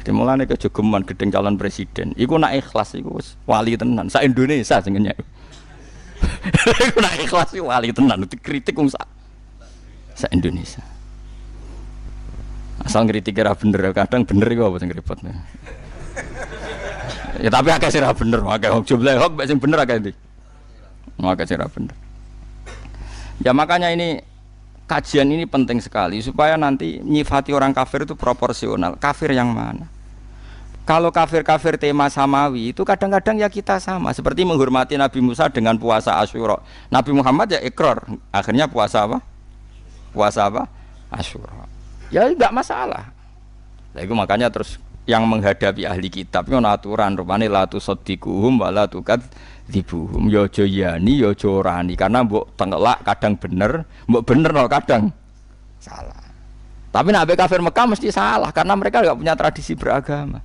Dadi mulane kejogeman gedeng calon presiden. Iku nak ikhlas iku wali tenan sa Indonesia sing ngenyek. Iku nak ikhlas iku wali tenan dikritik wong sa sa Indonesia. Asal ngritik ora bener, kadang bener iku apa sing repot. Ya tapi agak sih bener, makanya hok jumlah bener sih bener agak ini makanya sih bener. Ya makanya ini kajian ini penting sekali supaya nanti nyifati orang kafir itu proporsional. Kafir yang mana? Kalau kafir-kafir tema samawi itu kadang-kadang ya kita sama seperti menghormati Nabi Musa dengan puasa Asyura. Nabi Muhammad ya ikrar, akhirnya puasa apa? Puasa apa? Asyura. Ya enggak masalah. Nah, itu makanya terus yang menghadapi ahli kitab ngono aturan rupane la tusaddiquhum wa la dibuhum ya aja yani ya aja orani karena mbok tenggelak kadang bener mbok bener no kadang salah tapi nabi kafir Mekah mesti salah karena mereka nggak punya tradisi beragama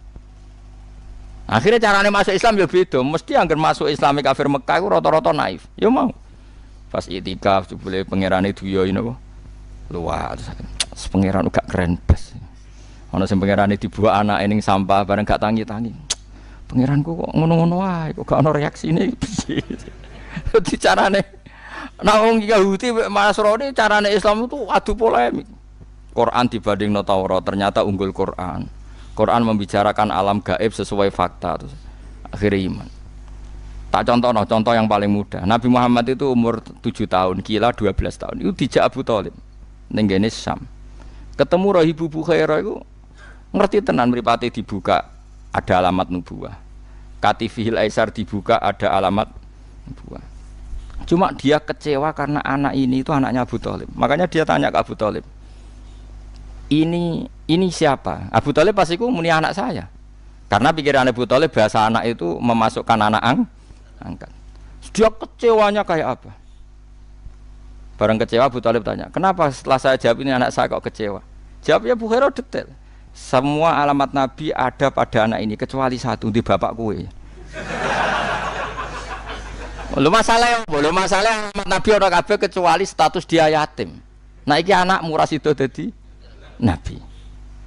akhirnya caranya masuk Islam ya beda mesti agar masuk Islam kafir Mekah itu rata-rata naif ya mau pas itikaf boleh pengiran itu ya ini luar pangeran gak keren pas Ono sing pangerane dibuak anak ning sampah bareng gak tangi-tangi. Pangeranku kok ngono-ngono wae, kok gak ono reaksine Dadi carane nah wong Yahudi Nasrani carane Islam itu adu polemik. Quran dibanding no Taurat ternyata unggul Quran. Quran membicarakan alam gaib sesuai fakta terus akhirnya iman. Tak contoh no, contoh yang paling mudah. Nabi Muhammad itu umur 7 tahun, kira 12 tahun. Itu dijak Abu Thalib ning Sam. Ketemu Rahibu Bukhairah itu ngerti tenan meripati dibuka ada alamat nubuah katifihil aisar dibuka ada alamat nubuah cuma dia kecewa karena anak ini itu anaknya Abu Talib makanya dia tanya ke Abu Talib ini ini siapa Abu Talib pastiku muni anak saya karena pikiran Abu Talib bahasa anak itu memasukkan anak ang angkat dia kecewanya kayak apa Barang kecewa Abu Talib tanya, kenapa setelah saya jawab ini anak saya kok kecewa? Jawabnya Bu Hero detail semua alamat Nabi ada pada anak ini kecuali satu di bapak kue. Lu masalah ya, lu masalah alamat Nabi orang kafe kecuali status dia yatim. Nah iki anak murah itu tadi Nabi.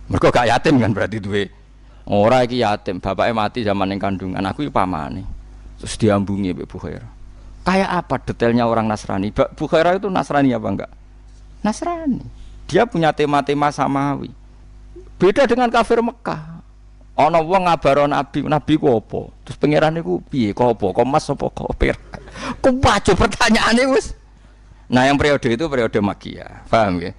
Mereka gak yatim kan berarti duwe. orang iki yatim, bapaknya mati zaman yang kandungan, aku paman Terus diambungi ibu bukhair. Kayak apa detailnya orang Nasrani? bukhair itu Nasrani apa enggak? Nasrani. Dia punya tema-tema samawi Beda dengan kafir Mekah. Oh wong ngabaro Nabi, Nabi ku apa? Terus pangeran niku piye? Kok apa? Kok emas apa kok perak? Ku baca pertanyaane wis. Nah, yang periode itu periode Makkiyah. Paham ya?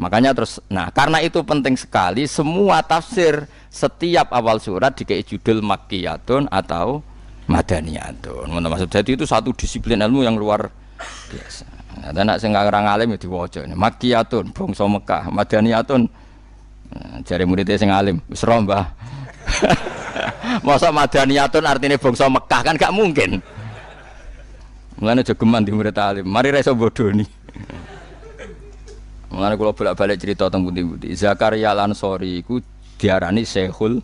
Makanya terus nah karena itu penting sekali semua tafsir setiap awal surat dikei judul atau Madaniyatun. Maksud jadi itu satu disiplin ilmu yang luar biasa. Nah, anak sing ora ngalim ya diwaca. Makkiyatun bangsa Mekah, Madaniyatun Nah, jari muridnya sing alim, wis mbah. Masa madaniyatun artinya bangsa Mekah kan gak mungkin. Mulane jogeman di murid alim, mari ra iso bodoni. Mulane kula bolak-balik cerita tentang budi-budi Zakaria Lansori ku diarani Syekhul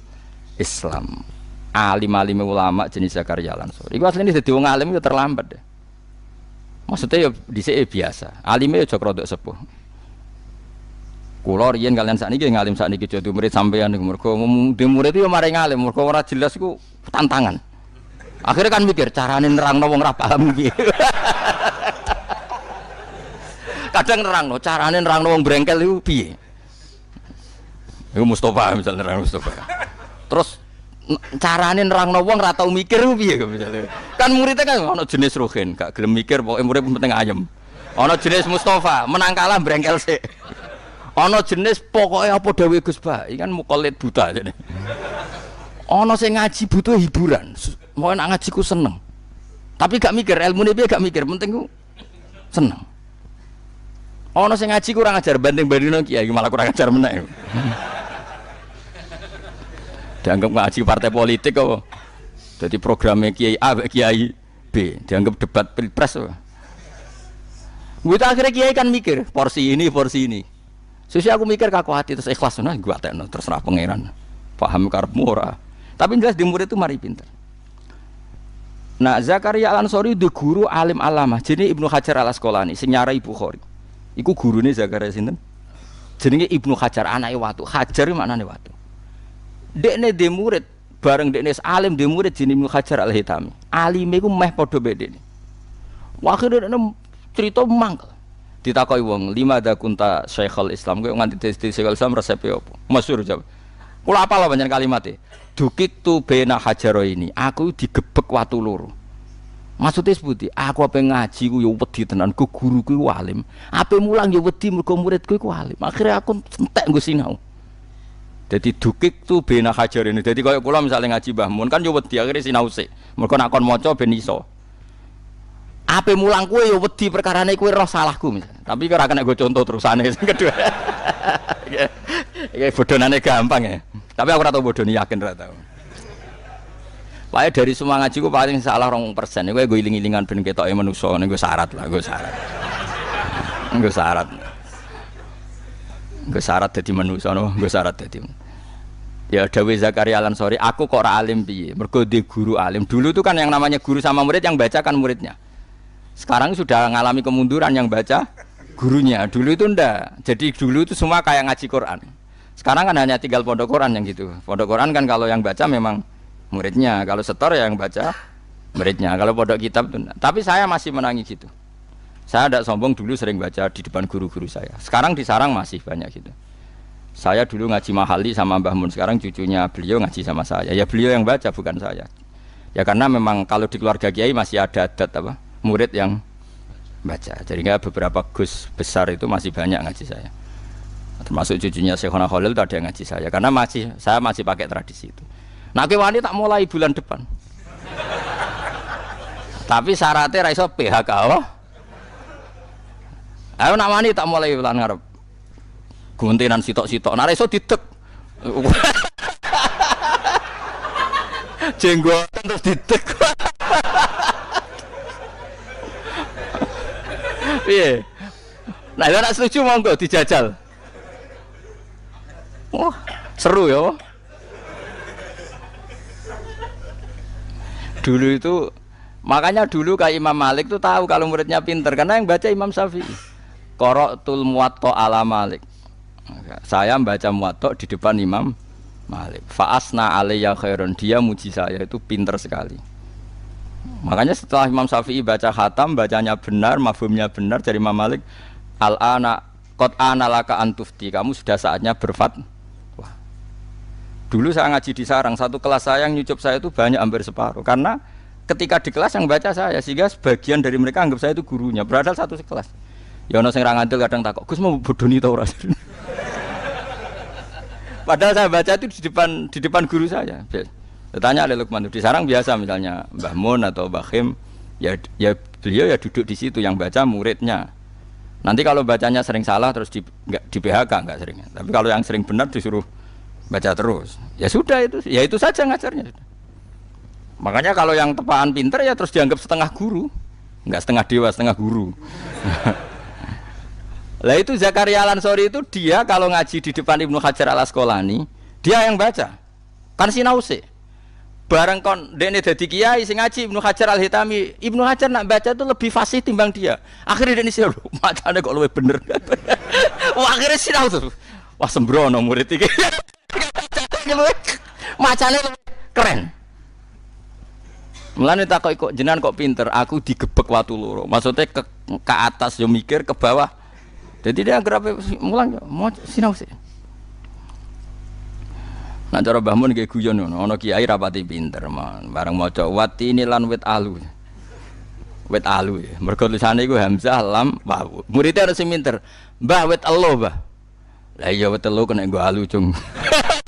Islam. Alim-alim ulama jenis Zakaria Lansori. Iku asline dadi wong alim itu terlambat deh. Maksudnya ya di biasa. alimnya ya jok sepuh. Kula riyen kalian sakniki ngalim sakniki jatuh murid sampean niku mergo di murid yo ya mari ngalim mergo ora jelas iku tantangan. Akhirnya kan mikir carane nerangno wong ora paham piye. Kadang nerangno carane nerangno wong brengkel iku piye. Iku Mustafa misal nerang Mustafa. Terus carane nerangno wong ora tau mikir piye Kan muridnya kan ana jenis rohin gak gelem mikir pokoke murid penting ayem. Ana jenis Mustafa, menang kalah brengkel sih. Ono jenis pokoknya apa Dawei Gus Bah, ikan kan mukolit buta jane. Ana sing ngaji butuh hiburan. Mau nak ngaji ku seneng. Tapi gak mikir ilmu ini gak mikir, penting ku seneng. Ono sing ngaji kurang ajar banding-bandingno kiai malah kurang ajar meneh. dianggap ngaji partai politik kok. Jadi programnya Kiai A, Kiai B, dianggap debat pilpres. Kita akhirnya Kiai kan mikir porsi ini, porsi ini. Susi aku mikir kaku hati terus ikhlas nah gua tekno terus rah pangeran. Paham karepmu ora. Tapi jelas di murid itu mari pinter. Nah Zakaria Al Ansori di guru alim alama. Jadi Ibnu Hajar Al Asqalani senyara Ibu kori. Iku nih Zakaria sinten? Jenenge Ibnu Hajar anak watu. Hajar maknane watu. Dekne di murid bareng dekne alim di murid jenenge Ibnu Hajar Al Hitami. Alim mah meh padha bedene. Wakhire dekne cerita mangkel ditakoi wong lima ada kunta syekhul islam gue nganti di syekhul islam resepe opo ya masyhur jawab kula banyak kalimat deh. dukik tu bena hajaro ini aku digebek watu luru maksudnya sebuti aku apa ngaji ku yang wedi tenan ku guru ku alim apa mulang yang wedi mergo murid gue alim akhirnya aku entek gue sinau jadi dukik tu bena hajar ini jadi kalau kula misalnya ngaji bahmun kan ya wedi akhirnya sinau sih. Mereka nak kon beniso. Ape mulang kue ya wedi nek kue roh salahku misalnya. Tapi kira akan gue contoh terusane yang kedua. Iki bodonane gampang ya. Tapi aku rata bodoh nih yakin rata. tau. dari semua ngaji gue paling salah rong persen. Gue gue iling-ilingan kita ketok manusia. manusa gue syarat lah, gue syarat. Gue syarat. Gue syarat jadi manusia. no, gue syarat jadi. Ya Dawe Zakaria Alan sorry, aku kok alim bi. Mergo guru alim. Dulu tuh kan yang namanya guru sama murid yang baca kan muridnya. Sekarang sudah mengalami kemunduran yang baca gurunya. Dulu itu ndak. Jadi dulu itu semua kayak ngaji Quran. Sekarang kan hanya tinggal pondok Quran yang gitu. Pondok Quran kan kalau yang baca memang muridnya, kalau setor ya yang baca muridnya. Kalau pondok kitab itu enggak. Tapi saya masih menangis gitu. Saya tidak sombong dulu sering baca di depan guru-guru saya. Sekarang di sarang masih banyak gitu. Saya dulu ngaji mahali sama Mbah Mun, sekarang cucunya beliau ngaji sama saya. Ya beliau yang baca bukan saya. Ya karena memang kalau di keluarga kiai masih ada adat apa? murid yang baca. Jadi nggak beberapa gus besar itu masih banyak ngaji saya. Termasuk cucunya Syekhona Khalil itu ada yang ngaji saya karena masih saya masih pakai tradisi itu. Nah, kewani tak mulai bulan depan. Tapi syaratnya raiso PHK Allah. Ayo nak wani tak mulai bulan ngarep. Guntingan sitok-sitok. Nah raiso didek. Jenggotan terus didek. Iya, Nah, nek ora setuju monggo dijajal. Oh, seru ya. Dulu itu makanya dulu kayak Imam Malik tuh tahu kalau muridnya pinter karena yang baca Imam Syafi'i. Korok tul muwatta ala Malik. Saya membaca muwatta di depan Imam Malik. Faasna alayya khairun. Dia muji saya itu pinter sekali. Makanya setelah Imam Syafi'i baca khatam, bacanya benar, mafhumnya benar dari Imam Malik, al ana kot analaka antufti, kamu sudah saatnya berfat. Wah. Dulu saya ngaji di sarang, satu kelas saya yang nyucup saya itu banyak hampir separuh karena ketika di kelas yang baca saya sehingga sebagian dari mereka anggap saya itu gurunya, berada satu sekelas Ya ono sing ra kadang takok, Gus mau bodoni ta ora? Padahal saya baca itu di depan di depan guru saya. Biasa. Tanya oleh Lukman di sarang biasa misalnya Mbah Mun atau Mbah Khim ya ya beliau ya duduk di situ yang baca muridnya. Nanti kalau bacanya sering salah terus di enggak, di PHK nggak sering. Tapi kalau yang sering benar disuruh baca terus. Ya sudah itu, ya itu saja ngajarnya. Makanya kalau yang tepaan pinter ya terus dianggap setengah guru, Enggak setengah dewa, setengah guru. Lah itu Zakaria Lansori itu dia kalau ngaji di depan Ibnu Hajar al Asqalani, dia yang baca. Kan sinause bareng kon dene dadi kiai sing ngaji ibnu hajar al hitami ibnu hajar nak baca itu lebih fasih timbang dia akhirnya dene sih mata kok luwih bener wah akhirnya sinau tuh wah sembrono murid tiga macane keren Mulane tak kok jenan kok pinter, aku digebek watu loro. Maksudnya ke, ke atas yo mikir, ke bawah. Jadi dia ngerap mulang yo, mau sinau sih. Nak cara Mbah Mun nggih guyon ngono, kiai rapati pinter, man. Bareng maca wati ini lan wit alu. Wit alu ya. Mergo tulisane iku hamzah lam bahu Muridnya ana sing pinter. Mbah wit elo, Mbah. Lah iya wit elo kena gue alu, Cung.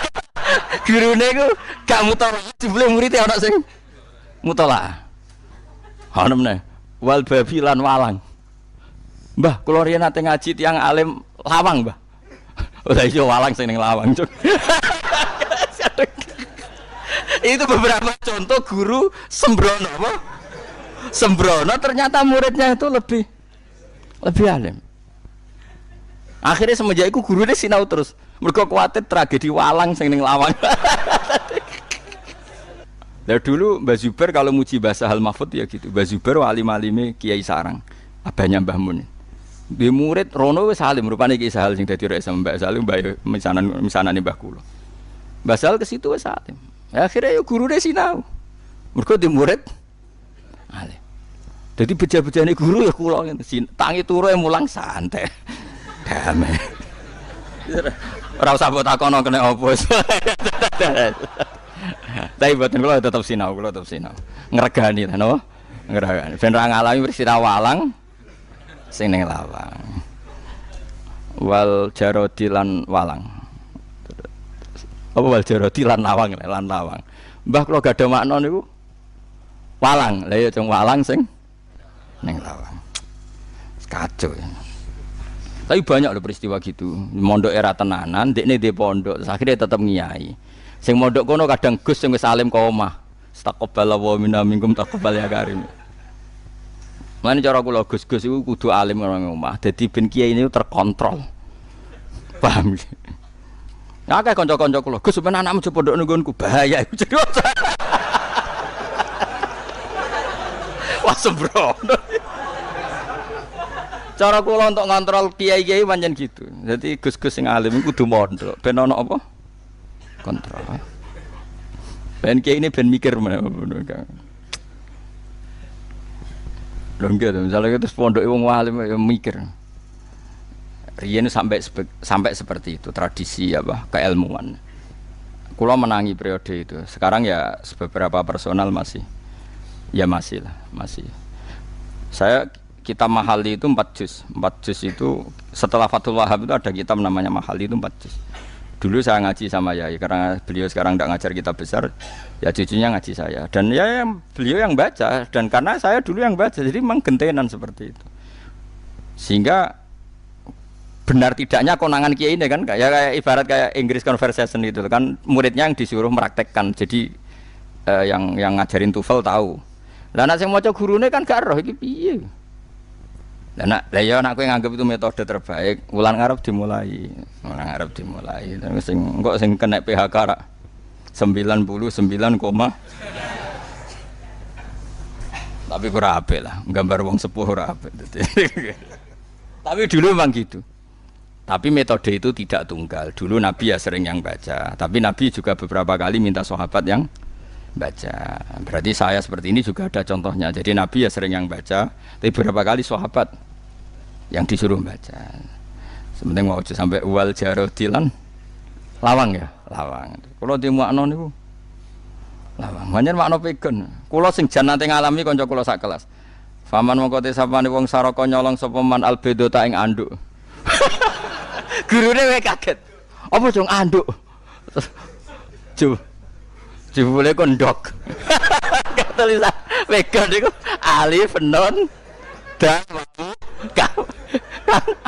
Gurune iku gak mutolak, Sebelum muridnya ana sing mutolak. Ana meneh. Wal babi lan walang. Mbah, kula riyen nate ngaji tiyang alim lawang, Mbah. Lah iya walang sing lawang, Cung. itu beberapa contoh guru sembrono apa? sembrono ternyata muridnya itu lebih lebih alim akhirnya semenjak itu ini sinau terus mereka khawatir tragedi walang yang lawan. Dari dulu Mbak Zuber kalau muji bahasa Hal Mahfud ya gitu. Mbak Zuber wali malime Kiai Sarang, abahnya Mbah Mun. Di murid Rono wis alim rupane Kiai Sahal sing dadi rek sama Mbak Salim Mbak misanan misanane Mbah kulo, Mbah Sahal ke situ wis alim akhirnya yuk ya guru deh sinau mereka di murid Ale. jadi beja beja ini guru ya kula tangi turu yang mulang santai damai rasa buat aku nong kena opus, tapi buatan kalo tetap sinau kalo tetap sinau ngregani ngeragani, no ngregani ngalami bersirah walang sing neng lawang wal jarodilan walang apa wal jaroti lan lawang lan lawang mbah kalau gak ada makna niku walang lha ya cung walang sing Ning lawang kacau ya. tapi banyak loh peristiwa gitu mondok era tenanan dek ini di pondok akhirnya tetap ngiyai sing mondok kono kadang gus sing wis alim kau mah stakobala wa minna minkum takobal ya karim Mana cara aku Gus-gus itu kudu alim orang rumah. Jadi bin kiai ini terkontrol. Paham? Nah, kayak konco-konco kulo, gue sebenarnya anakmu coba dok nungguanku bahaya. Jadi Wah sembrono. Cara kulo untuk ngontrol kiai-kiai banyak gitu. Jadi gus-gus yang alim kudu mondok. Ben ana apa? Kontrol. Ben kiai ini ben mikir mana bener Kang. Lha gitu, misalnya terus pondok ibu alim ya mikir. Rian sampai sampai seperti itu tradisi ya apa keilmuan. Kulo menangi periode itu. Sekarang ya beberapa personal masih ya masih lah masih. Saya kita Mahali itu empat juz. empat juz itu setelah Fathul Wahab itu ada kitab namanya Mahali itu empat juz. Dulu saya ngaji sama ya, karena beliau sekarang tidak ngajar kitab besar, ya cucunya ngaji saya. Dan ya yang beliau yang baca dan karena saya dulu yang baca jadi memang gentenan seperti itu. Sehingga benar tidaknya konangan kiai ini kan kayak, kayak ibarat kayak Inggris conversation itu kan muridnya yang disuruh meraktekkan jadi eh, yang yang ngajarin tufel tahu lah anak saya mau coba gurunya kan gak roh iki piye lah nak lah ya aku yang anggap itu metode terbaik ulang Arab dimulai ulang Arab dimulai dan sing kok sing kena PHK puluh sembilan koma tapi kurang apik lah gambar uang sepuh tapi dulu emang gitu tapi metode itu tidak tunggal. Dulu Nabi ya sering yang baca, tapi Nabi juga beberapa kali minta sahabat yang baca. Berarti saya seperti ini juga ada contohnya. Jadi Nabi ya sering yang baca, tapi beberapa kali sahabat yang disuruh baca. Sementing mau sampai wal dilan, lawang ya, lawang. Kalau di makna niku lawang. Hanya makna pegon. Kulo sing jan nanti ngalami konco kulo sak kelas. Faman mongko te sapane wong saraka nyolong sapa man albedo ta ing anduk. gurune wae kaget. Apa jong anduk? Ju. Jebule kondok. Katulisa vegan iku alif nun da wau ka.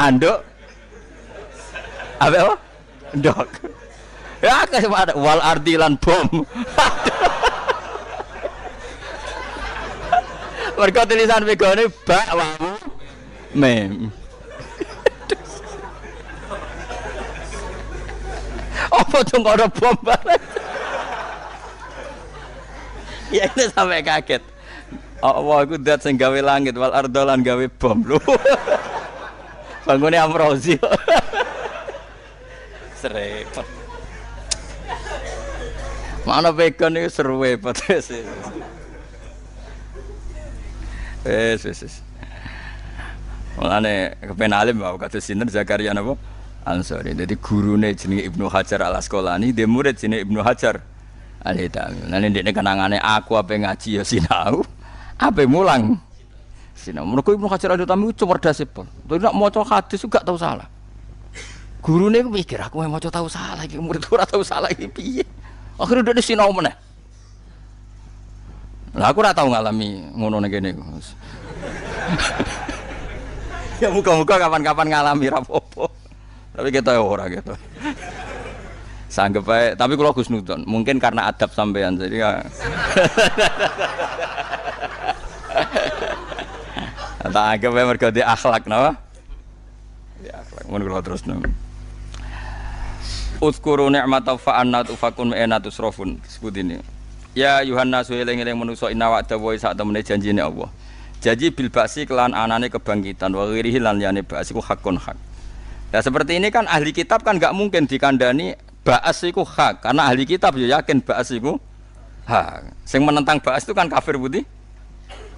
Anduk. Apa? Ndok. Ya kesempatan wal ardilan bom. Mereka tulisan vegan ini bak wawu mem. apa dong ada bom bareng ya ini sampai kaget Allah aku dat sing gawe langit wal ardolan gawe bom lu bangunnya amrozi serepet mana bacon itu seru repot Wes wes. Mulane kepen alim wae sinter sinten Zakaria napa? Ansori. Jadi guru nih jenis Ibnu Hajar Al Asqalani, dia murid jenis Ibnu Hajar Al Hitami. Nanti dia kenangannya aku apa ngaji ya sinau, apa mulang. Sinau. Menurutku Ibnu Hajar Al Hitami cuma cerdas pun. Tapi nak coba hadis juga tahu salah. Guru nih mikir aku mau coba tahu salah iki murid ora tahu salah iki piye. Akhirnya udah di sinau mana. Lah aku ora tahu ngalami ngono ning ya muka-muka kapan-kapan ngalami rapopo. Tapi kita orang gitu. Sanggup baik, tapi kalau Gus Nuton mungkin karena adab sampean jadi ya. Tak anggap baik mereka di akhlak, no? Di akhlak, mungkin kalau terus nung. Uskuru ni'mata fa'anna tufakun me'ena tusrofun Sebut ini Ya Yuhanna suhiling iling manusia inna wa'da wa saat temene janjine Allah Janji bil basi kelan anane kebangkitan wa ghirihi lan liyane basi ku hakun hak Nah seperti ini kan ahli kitab kan nggak mungkin dikandani baas itu hak karena ahli kitab ya yakin baas itu hak. yang menentang baas itu kan kafir putih.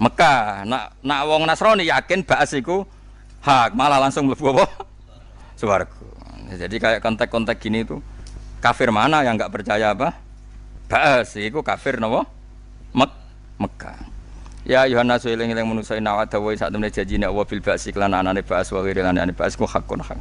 Mekah. Nak nak wong Nasrani yakin baas itu hak, malah langsung mlebu apa? suwargo Jadi kayak kontak-kontak gini itu kafir mana yang nggak percaya apa? Baas itu kafir napa? Mek Mekah. Ya Yohanes suhiling eling manusia inna wa dawai saat temen janjine Allah bil iklan anane baas wa ghairi anane baas ku hakun hak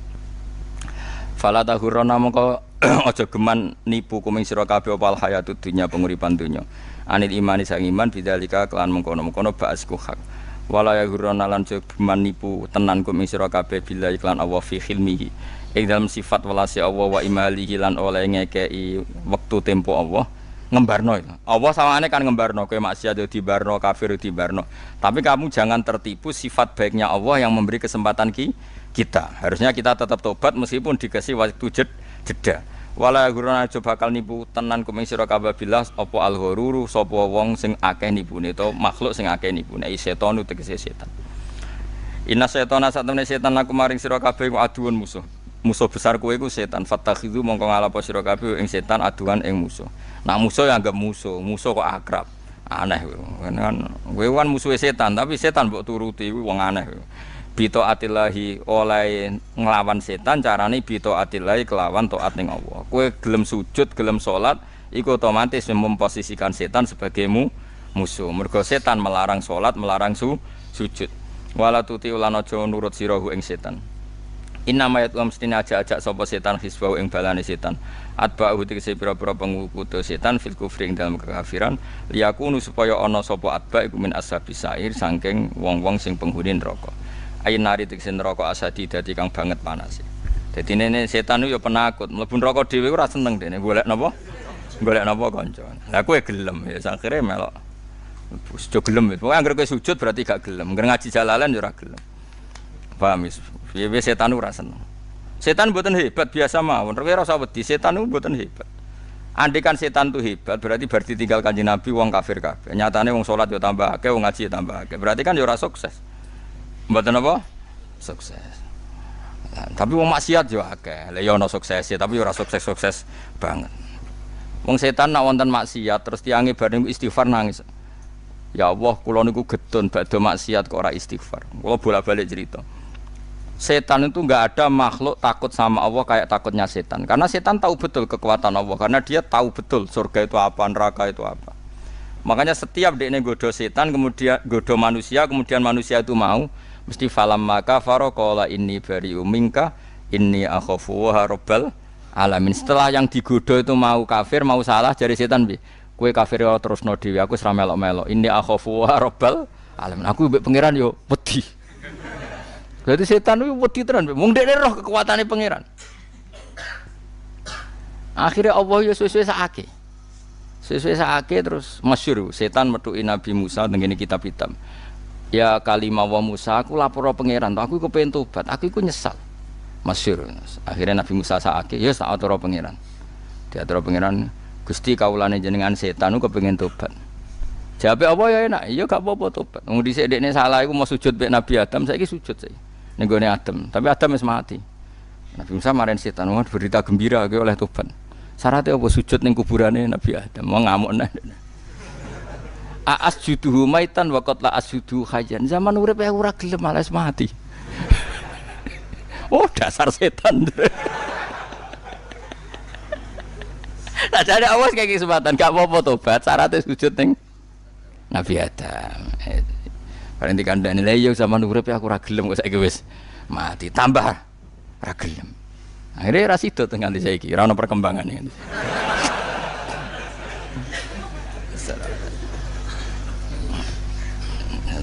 fala tahurana mongko aja geman nipu kuming sira kabeh opal hayatud dunya penguripan dunya anil imani sang iman bidzalika kelan mengkono-mengkono ba'asku hak wala yahurana lan aja geman nipu tenan kuming sira kabeh bila iklan Allah fi khilmihi ing dalam sifat walasi Allah wa imalihi lan oleh ngekei waktu tempo Allah ngembarno Allah sawane kan ngembarno kowe maksiat di barno kafir di barno tapi kamu jangan tertipu sifat baiknya Allah yang memberi kesempatan ki kita. Harusnya kita tetap tobat meskipun dikasih waktu jed, jeda. Wala guruna aja bakal nipu tenan kuming sira kababilah apa alhururu sapa wong sing akeh nibune to makhluk sing akeh nibune setan utegese setan. Inna setona satemene setan aku maring sira kabeh aduan musuh. Musuh besar kowe iku setan. Fattakhidhu mongko ngalapo sira kabeh ing setan aduan ing musuh. Nah musuh yang anggap musuh, musuh kok akrab. Aneh kowe. Kan, kan kowe kan musuhe setan, tapi setan mbok turuti kuwi wong aneh. Kowe bito atilahi oleh ngelawan setan carane bito atilahi kelawan toat ning Allah kue gelem sujud gelem sholat ikut otomatis memposisikan setan sebagaimu musuh mergo setan melarang sholat melarang su sujud wala tuti ulan aja nurut sirahu ing setan Inna mayat wa mestine ajak-ajak sopo setan hisbau ing balani setan. Atba'u tegese pira-pira pengukutu setan fil kufri ing dalam kekafiran nu supaya ono sopo atba ikumin min sair sangkeng wong-wong sing penghuni neraka ayin nari tiksin neraka asadi dadi kang banget panas dadi nene setan yo ya penakut mlebu neraka dhewe ora seneng dene golek napa golek napa kanca lha kowe gelem ya sakire melok sujo gelem ya. pokoke anggere kowe sujud berarti gak gelem anggere ngaji jalalan ya ora gelem paham wis ya? piye setan ora seneng setan buatan hebat biasa mawon kowe rasa wedi setan itu buatan hebat Andikan setan tuh hebat, berarti berarti tinggal kanji Nabi, wong kafir kafir. Nyatane wong sholat yo tambah akeh, wong ngaji tambah akeh. Berarti kan yo sukses. Mboten apa? Sukses. tapi wong maksiat yo akeh. Lah ya sukses tapi ora sukses-sukses banget. Wong setan nak wonten maksiat terus tiange bareng istighfar nangis. Ya Allah, kula niku getun badhe maksiat kok ora istighfar. Kula bolak-balik cerita. Setan itu nggak ada makhluk takut sama Allah kayak takutnya setan. Karena setan tahu betul kekuatan Allah, karena dia tahu betul surga itu apa, neraka itu apa. Makanya setiap dia godo setan, kemudian godo manusia, kemudian manusia itu mau, mesti falam maka faro kola ini beri umingka ini akhofu robbal alamin setelah yang digoda itu mau kafir mau salah jadi setan bi kue kafir ya terus no dewi aku seramelo melo ini ini akhofu robbal alamin aku ibu pangeran yo peti jadi setan itu teran bi mung dene roh kekuatannya pangeran akhirnya Allah ya sesuai saake sesuai saake terus masyur setan metuin Nabi Musa dengan kitab hitam ya kalimah wa Musa aku lapor pangeran aku kepengen tobat aku iku nyesal masir. akhirnya Nabi Musa sakit ya saat atur pangeran diatur pangeran Gusti kaulane jenengan setan aku kepengen tobat jawab apa ya enak yo iya, gak apa-apa tobat wong disedek ini salah aku mau sujud be Nabi Adam saya saiki sujud saiki ini Adam tapi Adam masih mati Nabi Musa marahin setan berita gembira oleh tobat syaratnya apa sujud ning kuburane Nabi Adam mau ngamuk nah. Aas juduhu maitan wakotlah as juduhu hajan Zaman urip ya ura gelem males mati. oh, dasar setan. nah, jadi awas kayak kesempatan, gak apa-apa tobat, syaratnya sujud neng Nabi Adam. Paling dikandani lah yo iya, zaman urip ya aku ora gelem kok saiki mati tambah ura gelem. akhirnya rasidot sida nganti saya ora perkembangan ini.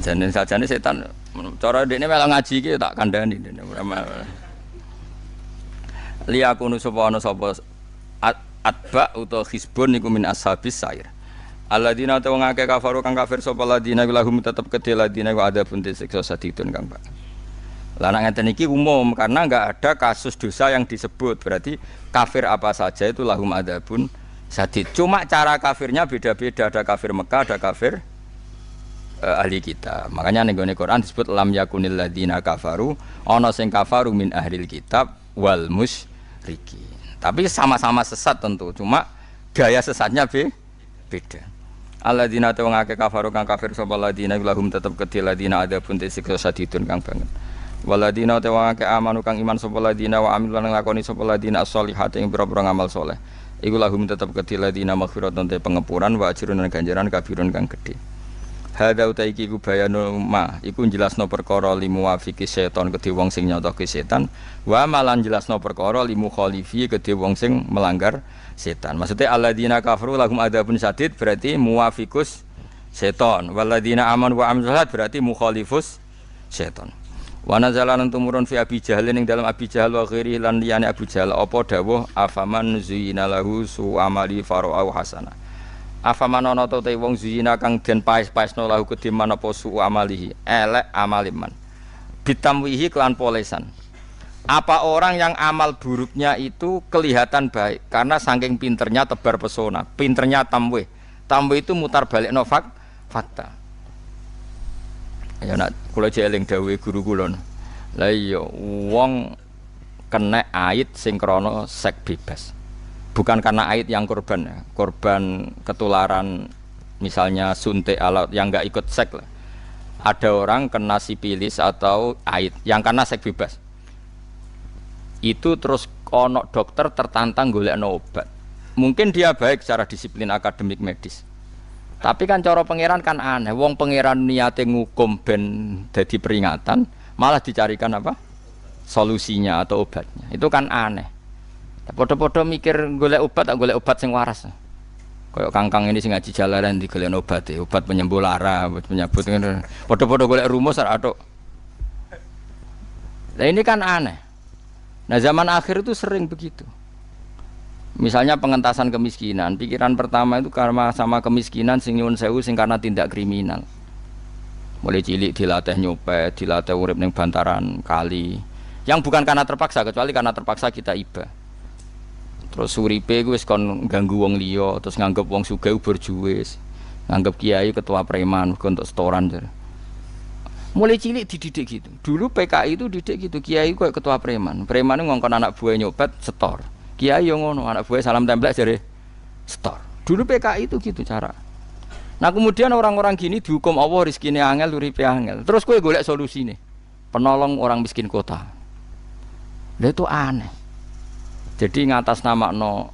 sajane sajane setan cara ini melok ngaji iki ya tak kandhani li aku nu sapa ana sapa atba atau hizbun niku min ashabis sair dina atau ngake kafaru kang kafir sapa ladina lahum tetep kedhe ladina ku ada pun disiksa sadidun kang Pak. Lah anak ngeten iki umum karena enggak ada kasus dosa yang disebut. Berarti kafir apa saja itu lahum ada pun sadid. Cuma cara kafirnya beda-beda. Ada kafir Mekah, ada kafir uh, ahli kita. Makanya nego-nego Quran disebut lam yakunil ladina kafaru, ono sing kafaru min ahli kitab wal musyriki. Tapi sama-sama sesat tentu, cuma gaya sesatnya be beda. Aladina te akeh kafaru kang kafir sapa ladina lahum tetep kedhi ladina ada pun disiksa sadidun kang banget. Waladina te wong akeh amanu kang iman sapa ladina wa amil lan lakoni sapa ladina as-solihati ing pira-pira ngamal soleh. Iku lahum tetep kedhi ladina maghfiratun te pengepuran wa ajrun lan ganjaran kabirun kang gedhe. Hada utai iki ku bayanu ma iku jelasno perkara limu wafiki seton kedhe wong sing nyotoki setan wa malan jelasno perkara limu khalifi kedhe wong sing melanggar setan. Maksudnya alladzina kafaru lahum adzabun sadid berarti muwafikus seton. Walladzina aman wa amsalat berarti mukhalifus seton. Wa nazalan tumurun fi Abi Jahal ning dalam Abi Jahal wa ghairi lan liyane abi Jahal apa dawuh afaman zuyina lahu su amali au hasanah manono to te wong zina kang den paes-paesno lahu kediman apa su amalihi elek amaliman bitamwihi kelan polesan apa orang yang amal buruknya itu kelihatan baik karena saking pinternya tebar pesona pinternya tamwe tamwe itu mutar balik novak fakta ya nak kula jeling dawuhe guru kula Lah iya wong kena ait sing krana sek bebas bukan karena ait yang korban ya. korban ketularan misalnya suntik alat yang nggak ikut sek lah. ada orang kena sipilis atau ait yang kena sek bebas itu terus onok dokter tertantang golek no obat mungkin dia baik secara disiplin akademik medis tapi kan cara pangeran kan aneh wong pangeran niate ngukum ben jadi peringatan malah dicarikan apa solusinya atau obatnya itu kan aneh Podo-podo mikir golek obat tak golek obat sing waras. Kayak kangkang ini sing ngaji jalaran di golek obat ya, obat penyembuh lara, obat penyebut ngene. Podo-podo golek rumus atau Nah ini kan aneh. Nah zaman akhir itu sering begitu. Misalnya pengentasan kemiskinan, pikiran pertama itu karma sama kemiskinan sing nyuwun sewu sing karena tindak kriminal. Mulai cilik dilatih nyopet, dilatih urip ning bantaran kali. Yang bukan karena terpaksa kecuali karena terpaksa kita iba. Terus suripe gue wis kon ganggu wong liyo terus nganggep wong sugih berjuwis. Nganggep kiai ketua preman gue untuk setoran. Jadi. Mulai cilik dididik gitu. Dulu PKI itu didik gitu, kiai kok ketua preman. Preman itu ngongkon anak buah nyopet setor. Kiai yang ngono, anak buah salam tempel jadi eh, setor. Dulu PKI itu gitu cara. Nah kemudian orang-orang gini dihukum Allah rizkine angel, uripe angel. Terus gue golek solusi nih. Penolong orang miskin kota. Dia itu aneh jadi ngatas nama no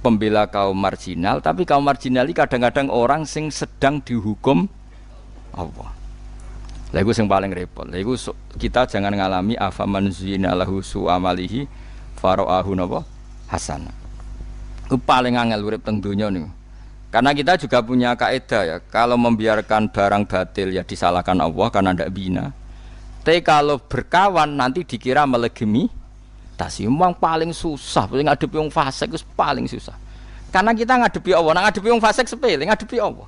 pembela kaum marginal, tapi kaum marginal ini kadang-kadang orang sing sedang dihukum Allah. Lagu yang paling repot. Lagu kita jangan ngalami afaman zina lahu su'amalihi faroahu nabo hasanah. Itu paling angel urip teng dunia nih. Karena kita juga punya kaidah ya, kalau membiarkan barang batil ya disalahkan Allah karena ndak bina. Tapi kalau berkawan nanti dikira melegemi sih Memang paling susah, paling ngadepi wong fasik itu paling susah. Karena kita ngadepi Allah, nah, ngadepi wong fasik sepele, ngadepi Allah.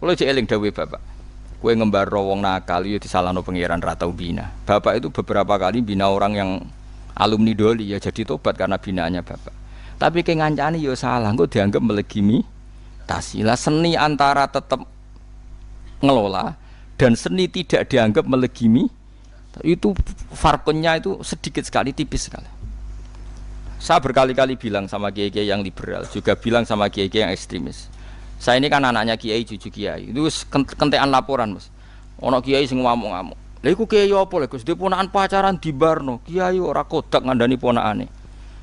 Kalau jadi eling dawe Bapak. Kue ngembar rowong nakal ya disalahno pangeran ratau bina. Bapak itu beberapa kali bina orang yang alumni doli ya jadi tobat karena binaannya Bapak. Tapi kayak ngancani ya salah, engko dianggap melegimi tasilah seni antara tetap ngelola dan seni tidak dianggap melegimi itu farkonnya itu sedikit sekali tipis sekali saya berkali-kali bilang sama kiai-kiai yang liberal, juga bilang sama kiai-kiai yang ekstremis. Saya ini kan anaknya kiai, cucu kiai. Itu kentean laporan, Mas. Ono kiai semua ngamuk-ngamuk. Lha kiai apa lho, Gus? Dhe pacaran di Barno. Kiai ora kodak ngandani ponakane.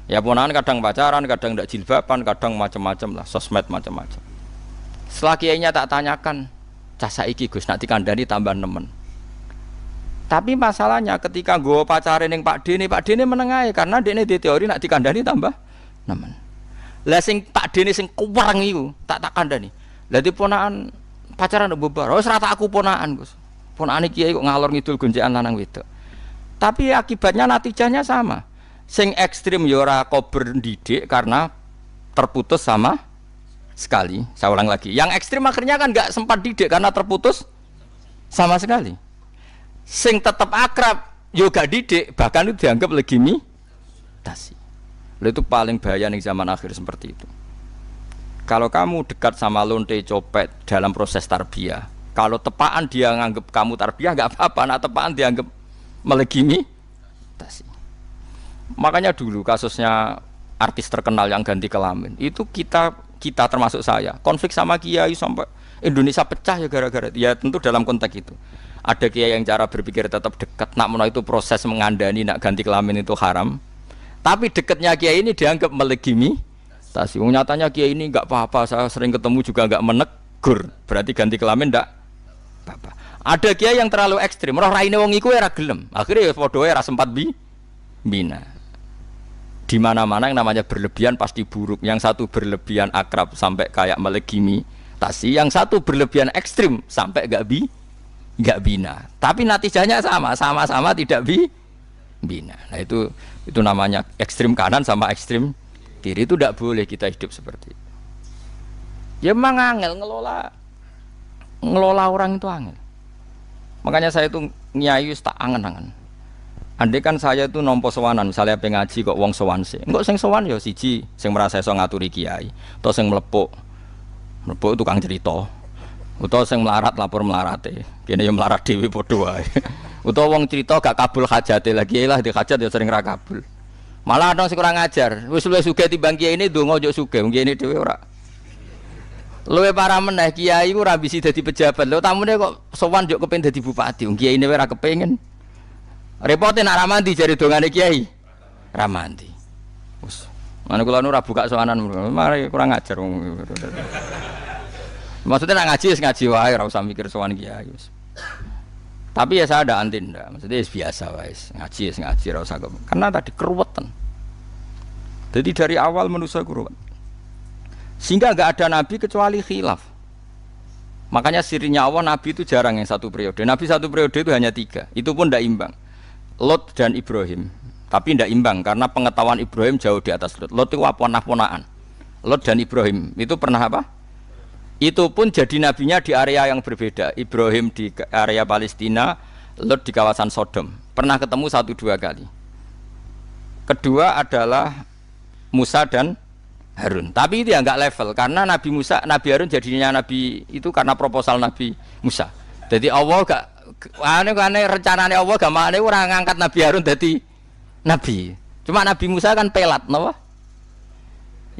Ya ponaan kadang pacaran, kadang tidak jilbaban, kadang macam-macam lah, sosmed macam-macam. Setelah kiainya tak tanyakan, casa iki Gus nanti kandani tambah nemen. Tapi masalahnya ketika gue pacarin yang Pak Dini, Pak Dini menengai karena Dini di teori nak dikandani tambah nemen. Lah Pak Dini sing kurang iku tak tak kandani. Lah ponakan pacaran bubar. Oh serata aku ponakan Gus. Ponakane kiai kok ngalor ngidul gonjekan lanang wedok. Tapi akibatnya natijanya sama. Sing ekstrim yora ya kober didik karena terputus sama sekali. Saya ulang lagi. Yang ekstrim akhirnya kan nggak sempat didik karena terputus sama sekali sing tetap akrab yoga didik bahkan itu dianggap legimi, tasi itu paling bahaya nih zaman akhir seperti itu kalau kamu dekat sama lonte copet dalam proses tarbiyah kalau tepaan dia nganggap kamu tarbiyah nggak apa-apa nah tepaan dianggap tasi makanya dulu kasusnya artis terkenal yang ganti kelamin itu kita kita termasuk saya konflik sama kiai sampai Indonesia pecah ya gara-gara ya tentu dalam konteks itu ada kiai yang cara berpikir tetap dekat nak menolak itu proses mengandani nak ganti kelamin itu haram tapi dekatnya kiai ini dianggap melegimi tasi nyatanya kiai ini nggak apa-apa saya sering ketemu juga nggak menegur berarti ganti kelamin ndak apa-apa ada kiai yang terlalu ekstrim roh raine wong iku era ya gelem akhirnya ya era sempat bi bina di mana-mana yang namanya berlebihan pasti buruk. Yang satu berlebihan akrab sampai kayak melegimi tasi, yang satu berlebihan ekstrim sampai gak bi nggak bina. Tapi natijanya sama, sama-sama tidak bi bina. Nah itu itu namanya ekstrim kanan sama ekstrim kiri itu tidak boleh kita hidup seperti itu. Ya memang angel ngelola ngelola orang itu angel. Makanya saya itu nyayu tak angen-angen. Andai kan saya itu nompo sewanan misalnya pengaji kok wong sewan sih. Enggak sing sewan ya siji, sing merasa iso ngaturi kiai, atau sing melepo Melepuk tukang cerita. Utawa sing melarat lapor melarate. Kene yo ya melarat dhewe padha wae. Utawa wong cerita gak kabul hajate lagi ya lah di hajat yo ya sering ra kabul. Malah dong sing kurang ajar. Wis luwih sugih timbang kiai ini donga njuk sugih. Wong kiai dhewe ora. Luwe para meneh kiai ku ora bisi dadi pejabat. Lho tamune kok sowan njuk kepen dadi bupati. Wong kiai ora kepengin. Repote nak ramandi jare dongane kiai. Ramandi. Wes. Mane kula nu ora buka soanan. Mari kurang ajar wong. Maksudnya nak ngaji ngaji wae ora usah mikir sowan kiai wis. Tapi ya saya ada anti ndak. Maksudnya ya biasa wae ngaji ngaji ora usah karena tadi keruwetan. Jadi dari awal manusia keruwet. Sehingga enggak ada nabi kecuali khilaf. Makanya sirinya Allah nabi itu jarang yang satu periode. Nabi satu periode itu hanya tiga. Itu pun tidak imbang. Lot dan Ibrahim. Tapi tidak imbang karena pengetahuan Ibrahim jauh di atas Lot. Lot itu apa ponaan Lot dan Ibrahim itu pernah apa? itu pun jadi nabinya di area yang berbeda Ibrahim di area Palestina Lot di kawasan Sodom pernah ketemu satu dua kali kedua adalah Musa dan Harun tapi itu ya nggak level karena Nabi Musa Nabi Harun jadinya Nabi itu karena proposal Nabi Musa jadi Allah gak aneh aneh rencananya Allah gak mau, orang ngangkat Nabi Harun jadi Nabi cuma Nabi Musa kan pelat nawa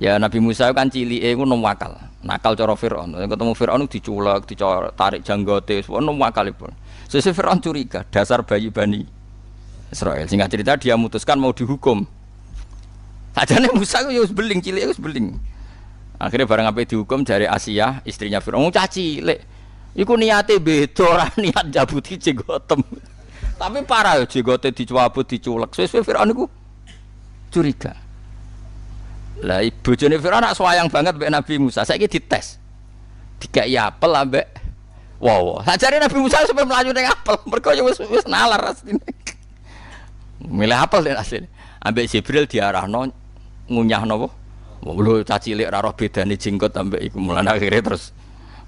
Ya Nabi Musa kan cili eh, nom wakal. Nakal cara Firaun. Ketemu Firaun diculak, dicor, tarik janggote, nom wakal pun. Sesi Firaun curiga, dasar bayi Bani Israel. Singkat cerita dia memutuskan mau dihukum. nih Musa ku ya beling cili, harus ya beling. Akhirnya barang apa dihukum dari Asia, istrinya Firaun caci cilik. Iku niate beda niat jabuti jenggotem. Tapi parah ya dicuabut, diculak. Sesi Firaun itu curiga. Lah ibu Firaun anak sayang banget be Nabi Musa. tes dites. ya apel be wow. sajari Nabi Musa supaya melaju dengan apel, mergo ya wis wis nalar asline. Milih apel den hasil Ambek Jibril diarahno ngunyah napa? Lho caci lek raro beda nih jenggot ambek iku mulan akhirnya terus.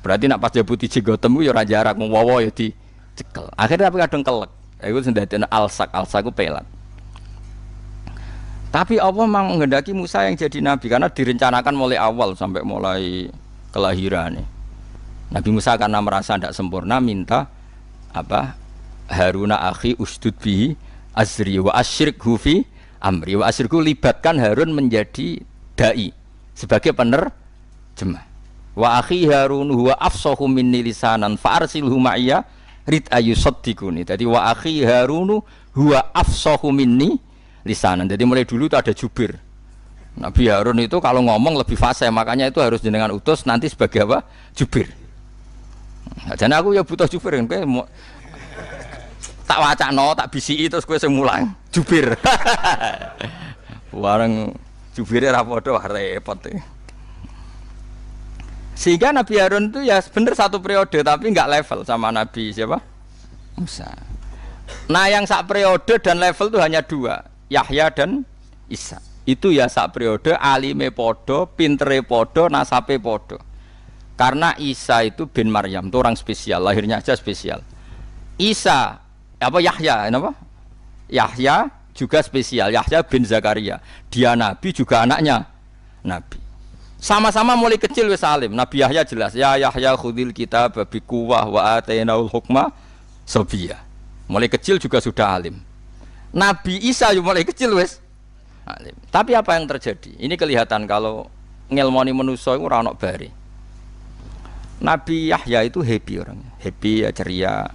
Berarti nak pas jenggot temu ya raja jarak wong wawa ya cekel Akhirnya tapi kadang kelek. Iku sing alsak, alsak pelat. Tapi Allah memang menghendaki Musa yang jadi nabi karena direncanakan mulai awal sampai mulai kelahiran. Nabi Musa karena merasa tidak sempurna minta apa Haruna akhi ustud bihi azri wa asyrik hufi amri wa libatkan Harun menjadi dai sebagai penerjemah wa akhi Harun huwa afsahu minni lisanan fa arsilhu ma'iyya rid ayu Jadi wa akhi Harun huwa afsahu minni lisanan. Jadi mulai dulu itu ada jubir. Nabi Harun itu kalau ngomong lebih fasih, makanya itu harus jenengan utus nanti sebagai apa? Jubir. Nah, jadi aku ya butuh jubir kan, mau tak no, tak bisi terus gue semulang jubir. Warang jubirnya rapodo repot. Ya. Sehingga Nabi Harun itu ya bener satu periode tapi nggak level sama Nabi siapa? Musa. Nah yang sak periode dan level itu hanya dua. Yahya dan Isa itu ya sak periode alime podo pintere podo nasape podo karena Isa itu bin Maryam itu orang spesial lahirnya aja spesial Isa apa Yahya apa Yahya juga spesial Yahya bin Zakaria dia nabi juga anaknya nabi sama-sama mulai kecil wis alim Nabi Yahya jelas ya Yahya khudil kita babi kuwah wa atainaul hukma sofia. mulai kecil juga sudah alim Nabi Isa yang mulai kecil wes Tapi apa yang terjadi? Ini kelihatan kalau ngelmoni manusia itu rano bari. Nabi Yahya itu happy orangnya, happy ya ceria.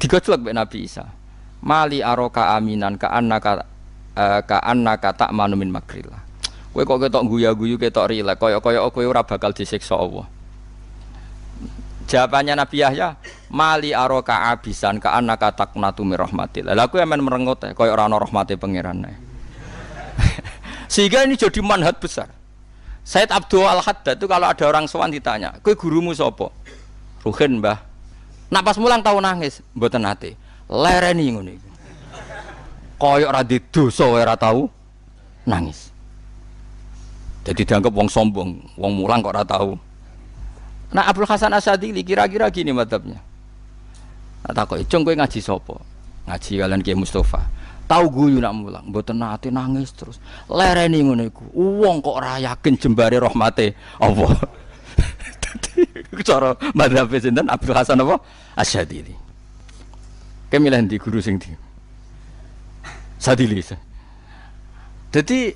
Digojlok be Nabi Isa. Mali aroka aminan ka anaka uh, eh, ka anaka tak manumin makrilah. Kowe kok ketok guya-guyu ketok rilek kaya-kaya kowe ora bakal disiksa Allah jawabannya Nabi Yahya mali aroka abisan ke anak katak natumi rahmatil lalu aku yang merengut ya kau orang rahmati pangerannya sehingga ini jadi manhat besar Said Abdul Al Haddad itu kalau ada orang sowan ditanya kue gurumu sopo Ruhin mbah napas mulang tahu nangis buat nanti lereni ini koyok radit dosa ora tahu nangis jadi dianggap wong sombong wong mulang kok ora Nah Abdul Hasan Asadili kira-kira gini madhabnya. Nah, tak kok icung gue ngaji sopo? Ngaji kalian kayak Mustafa. Tahu guyu nak mulang, buat nanti nangis terus. Lereni nih iku. uang kok rayakin jembari rahmati Allah. Tadi cara madhab dan Abdul Hasan apa? Asadili. Kemilan di guru sing di. Sadili. Jadi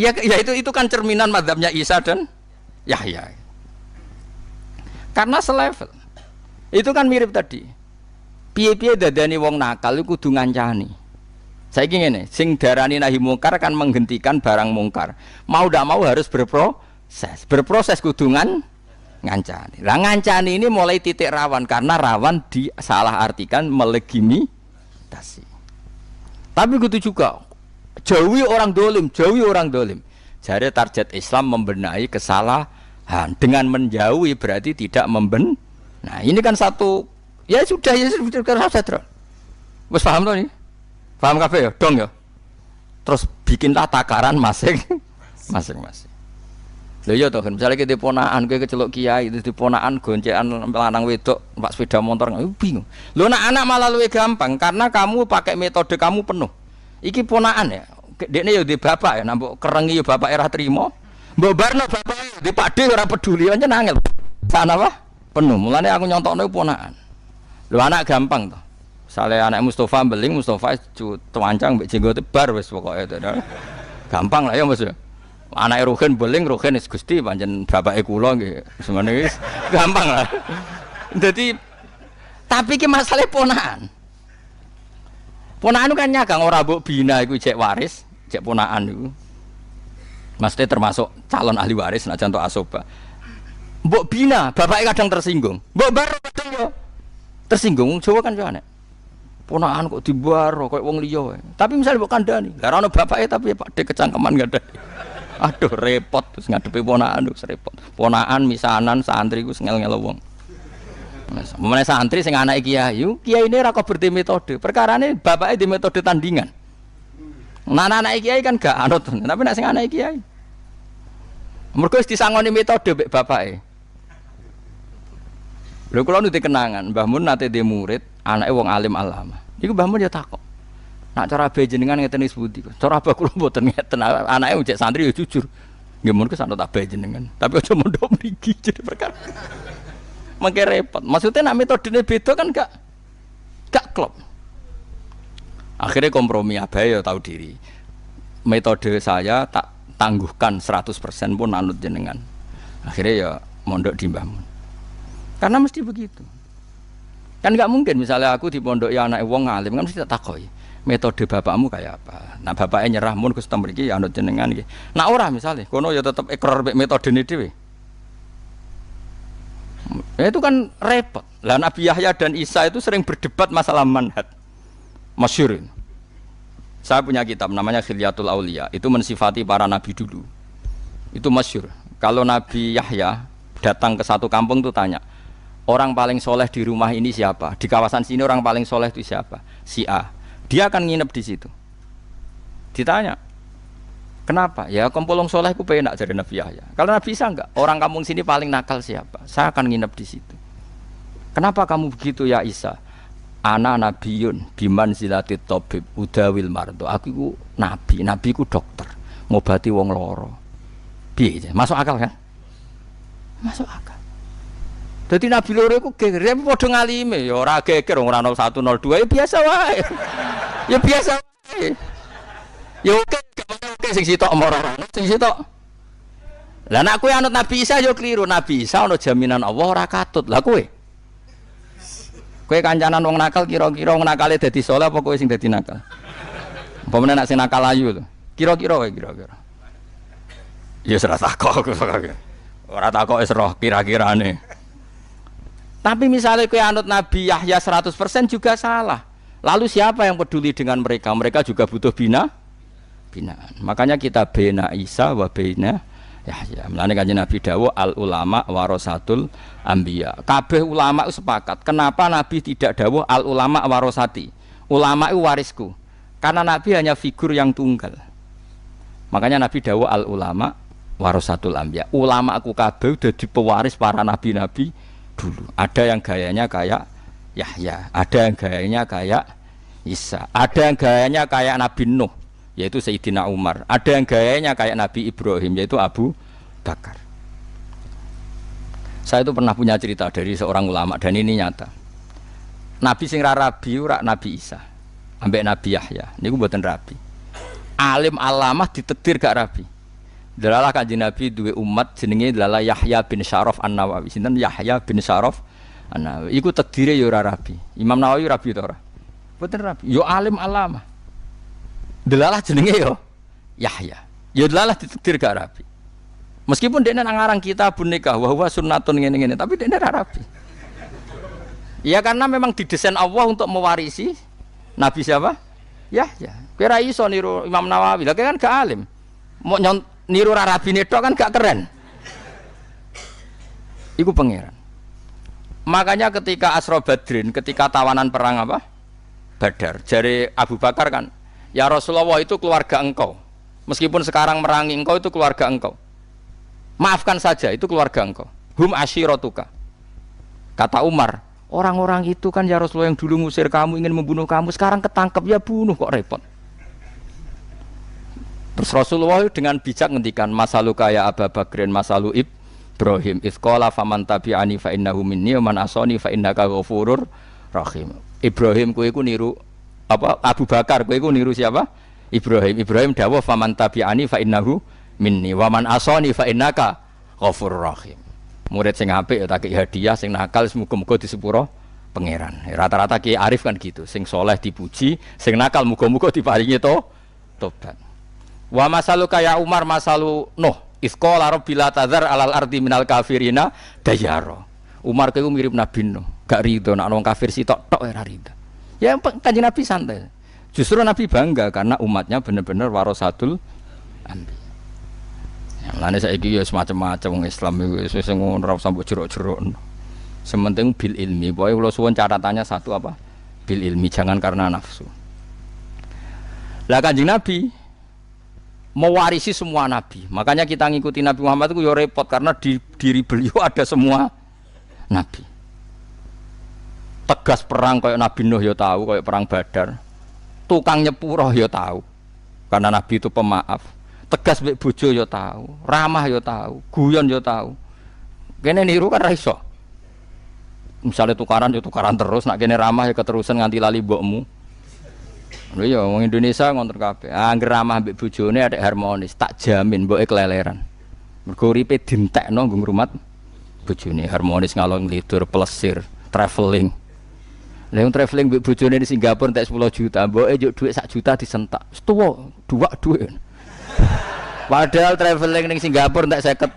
ya, ya itu itu kan cerminan madhabnya Isa dan Yahya. Karena selevel. Itu kan mirip tadi. Piye-piye dadani wong nakal itu kudu ngancani. ingin ini sing darani nahi mungkar kan menghentikan barang mungkar. Mau tidak mau harus berproses. Berproses kudungan ngancani. Lah ngancani ini mulai titik rawan karena rawan disalah artikan tasi Tapi gitu juga jauhi orang dolim, jauhi orang dolim. Jadi target Islam membenahi kesalahan Nah, dengan menjauhi berarti tidak memben. Nah ini kan satu ya sudah ya sudah kerasa terus. Mas paham tuh nih? Paham kafe ya? Dong ya? Terus bikinlah takaran masing masing-masing. Lho iya toh, kan, misalnya kita ponaan, kowe kecelok kiai, terus ponaan goncekan lanang wedok, pak sepeda motor, uh, bingung. Lo nak anak malah lebih gampang karena kamu pakai metode kamu penuh. Iki ponaan ya. Dekne ya di bapak ya, nampuk kerengi ya bapak era terima. Mbok Barno bapak di Pakde peduli aja nangil. Sana apa? Penuh. Mulane aku nyontokno ponakan. Lu anak gampang toh. Sale anak Mustafa beling Mustafa tuancang mbek jenggote bar wis pokoke itu. Nah, gampang lah ya Mas. Ya. Anak Ruhin beling Ruhin is Gusti pancen bapake kula nggih. Semene wis gampang lah. Jadi tapi ki masalah ponakan. Ponakan kan nyagang ora mbok bina iku cek waris, cek ponakan iku. Maksudnya termasuk calon ahli waris nak contoh asoba. Mbok bina, bapaknya kadang tersinggung. Mbok baru kadang yo. Tersinggung Coba kan yo aneh. Ponakan kok dibaro kok wong liya. Tapi misalnya mbok nih, karena ono bapaknya tapi ya Pak kecangkeman gak ada. Aduh repot terus ngadepi ponakan terus repot. Ponakan misanan santri ku ngel-ngel wong. Mulai santri sing anak kiai, kiai ini rakyat berarti metode. Perkara ini bapaknya di metode tandingan. Nah anak kiai kan gak anut, tapi nak sing anak kiai. Mergo wis disangoni metode mbek bapake. Lha kula nuti kenangan, Mbah Mun nate dhe murid, anake wong alim alama. Iku Mbah Mun ya takok. Nak cara be jenengan ngeten wis budi. Cara apa kula mboten ngeten, anake ujek santri ya jujur. Nggih mun kesana tak be jenengan. Tapi aja mondok mriki jadi perkara. Mengke repot. Maksudnya nak metodene beda kan gak gak klop. Akhirnya kompromi apa ya tahu diri. Metode saya tak tangguhkan 100% pun anut jenengan akhirnya ya mondok di mbahmu karena mesti begitu kan nggak mungkin misalnya aku di pondok ya anak wong alim kan mesti tak takoi metode bapakmu kayak apa nah bapaknya nyerah mun kus tembriki ya anut jenengan gitu nah orang misalnya kono ya tetap ekor metode ini dewi Ya, itu kan repot. Lah Nabi Yahya dan Isa itu sering berdebat masalah manhat. Masyurin. Saya punya kitab namanya Khilyatul Aulia. Itu mensifati para nabi dulu. Itu masyur. Kalau Nabi Yahya datang ke satu kampung itu tanya, orang paling soleh di rumah ini siapa? Di kawasan sini orang paling soleh itu siapa? Si A. Dia akan nginep di situ. Ditanya, Kenapa? Ya kompolong soleh ku pengen jadi Nabi Yahya. Kalau Nabi Isa enggak, orang kampung sini paling nakal siapa? Saya akan nginep di situ. Kenapa kamu begitu ya Isa? ana nabiyun biman silati tabib udawil mardo aku iku nabi nabi ku dokter ngobati wong loro piye masuk akal kan masuk akal jadi nabi loro iku geger ya padha ngalime ya ora geger ora dua, ya biasa wae ya biasa wae ya oke oke sing sitok ora sing sitok lah nek kowe anut nabi Isa ya keliru nabi Isa ana jaminan Allah ora katut lah kowe Kue kancanan wong nakal kira-kira wong itu jadi soleh apa kue sing jadi nakal? Pemene nak sing nakal ayu tuh Kira-kira kue kira-kira. Ya serah takok Ora takok wis kira kira nih. Tapi misalnya kue anut Nabi Yahya 100% juga salah. Lalu siapa yang peduli dengan mereka? Mereka juga butuh bina binaan. Makanya kita bina Isa wa bina Yahya. Ya. Mulane kanjeng Nabi dawuh al ulama warasatul Ambia Kabeh ulama sepakat. Kenapa Nabi tidak dawuh al ulama warasati? Ulama itu warisku. Karena Nabi hanya figur yang tunggal. Makanya Nabi dawuh al ulama warasatul Ambia Ulama aku kabeh di pewaris para nabi-nabi dulu. Ada yang gayanya kayak Yahya, ada yang gayanya kayak Isa, ada yang gayanya kayak Nabi Nuh, yaitu Sayyidina Umar. Ada yang gayanya kayak Nabi Ibrahim yaitu Abu Bakar. Saya itu pernah punya cerita dari seorang ulama dan ini nyata. Nabi sing rabi urak Nabi Isa. Ambek Nabi Yahya. gue buatan rabi. Alim alamah ditetir gak rabi. Dalalah kanji Nabi dua umat jenenge dalalah Yahya bin Sharof An-Nawawi. Sinten Yahya bin Sharof An-Nawawi. Iku tedire yo rabi. Imam Nawawi rabi itu ora? buatan rabi. Yo alim alamah delalah jenenge yo Yahya. Yo delalah ditakdir gak rapi. Meskipun dia nang ngarang kita wah wah sunnatun ngene-ngene, tapi dia nang rapi. Ya karena memang didesain Allah untuk mewarisi Nabi siapa? Yahya. Kira iso niru Imam Nawawi, lagi kan gak alim. Mau nyont niru Arabi netok kan gak keren. Iku pangeran. Makanya ketika Asro Badrin, ketika tawanan perang apa? Badar. Jari Abu Bakar kan, ya Rasulullah itu keluarga engkau meskipun sekarang merangi engkau itu keluarga engkau maafkan saja itu keluarga engkau hum ashirotuka kata Umar orang-orang itu kan ya Rasulullah yang dulu ngusir kamu ingin membunuh kamu sekarang ketangkep ya bunuh kok repot Terus Rasulullah dengan bijak ngendikan masalu kaya Abu Bakrin masalu ib Ibrahim iskola faman tabi'ani fa innahu minni man asani fa innaka ghafurur rahim. Ibrahim kowe iku niru apa Abu Bakar kowe iku niru siapa? Ibrahim. Ibrahim dawuh faman tabi'ani fa innahu minni wa man asani fa innaka ghafur rahim. Murid sing apik ya tak hadiah, sing nakal semoga-moga disepuro pangeran. Rata-rata Ki Arif kan gitu, sing soleh dipuji, sing nakal muga-muga diparingi to tobat. Wa masalu kaya Umar masalu Nuh, ifqala rabbila tazar alal ardi minal kafirina dayaro. Umar kuwi mirip Nabi Nuh, gak rido nak wong kafir sitok tok ora rido. Ya kanji Nabi santai. Justru Nabi bangga karena umatnya benar-benar warasatul Nabi. Ya, mulane saya ya semacam-macam orang Islam itu wis ngono ora usah jeruk-jeruk. Sementing bil ilmi. Boy kula suwun catatannya satu apa? Bil ilmi jangan karena nafsu. Lah kanji Nabi mewarisi semua nabi. Makanya kita ngikuti Nabi Muhammad itu ya repot karena di diri beliau ada semua nabi tegas perang kayak Nabi Nuh ya tahu, kayak perang Badar. Tukang nyepuro ya tahu. Karena Nabi itu pemaaf. Tegas mbek bojo ya tahu, ramah ya tahu, guyon ya tahu. Kene niru kan ra Misalnya tukaran ya tukaran terus, nak kene ramah ya keterusan nganti lali mbokmu. Lho ya wong Indonesia ngontor kabeh. Ah, angger ramah mbek bojone ada harmonis, tak jamin mboke keleleran. Mergo uripe dintekno nggo ngrumat bojone harmonis ngaloh lidur plesir, traveling. Lah yang traveling mbek bojone di Singapura entek 10 juta, mboke njuk dhuwit sak juta disentak. Setuwa, dua dhuwit. Padahal traveling ning Singapura entek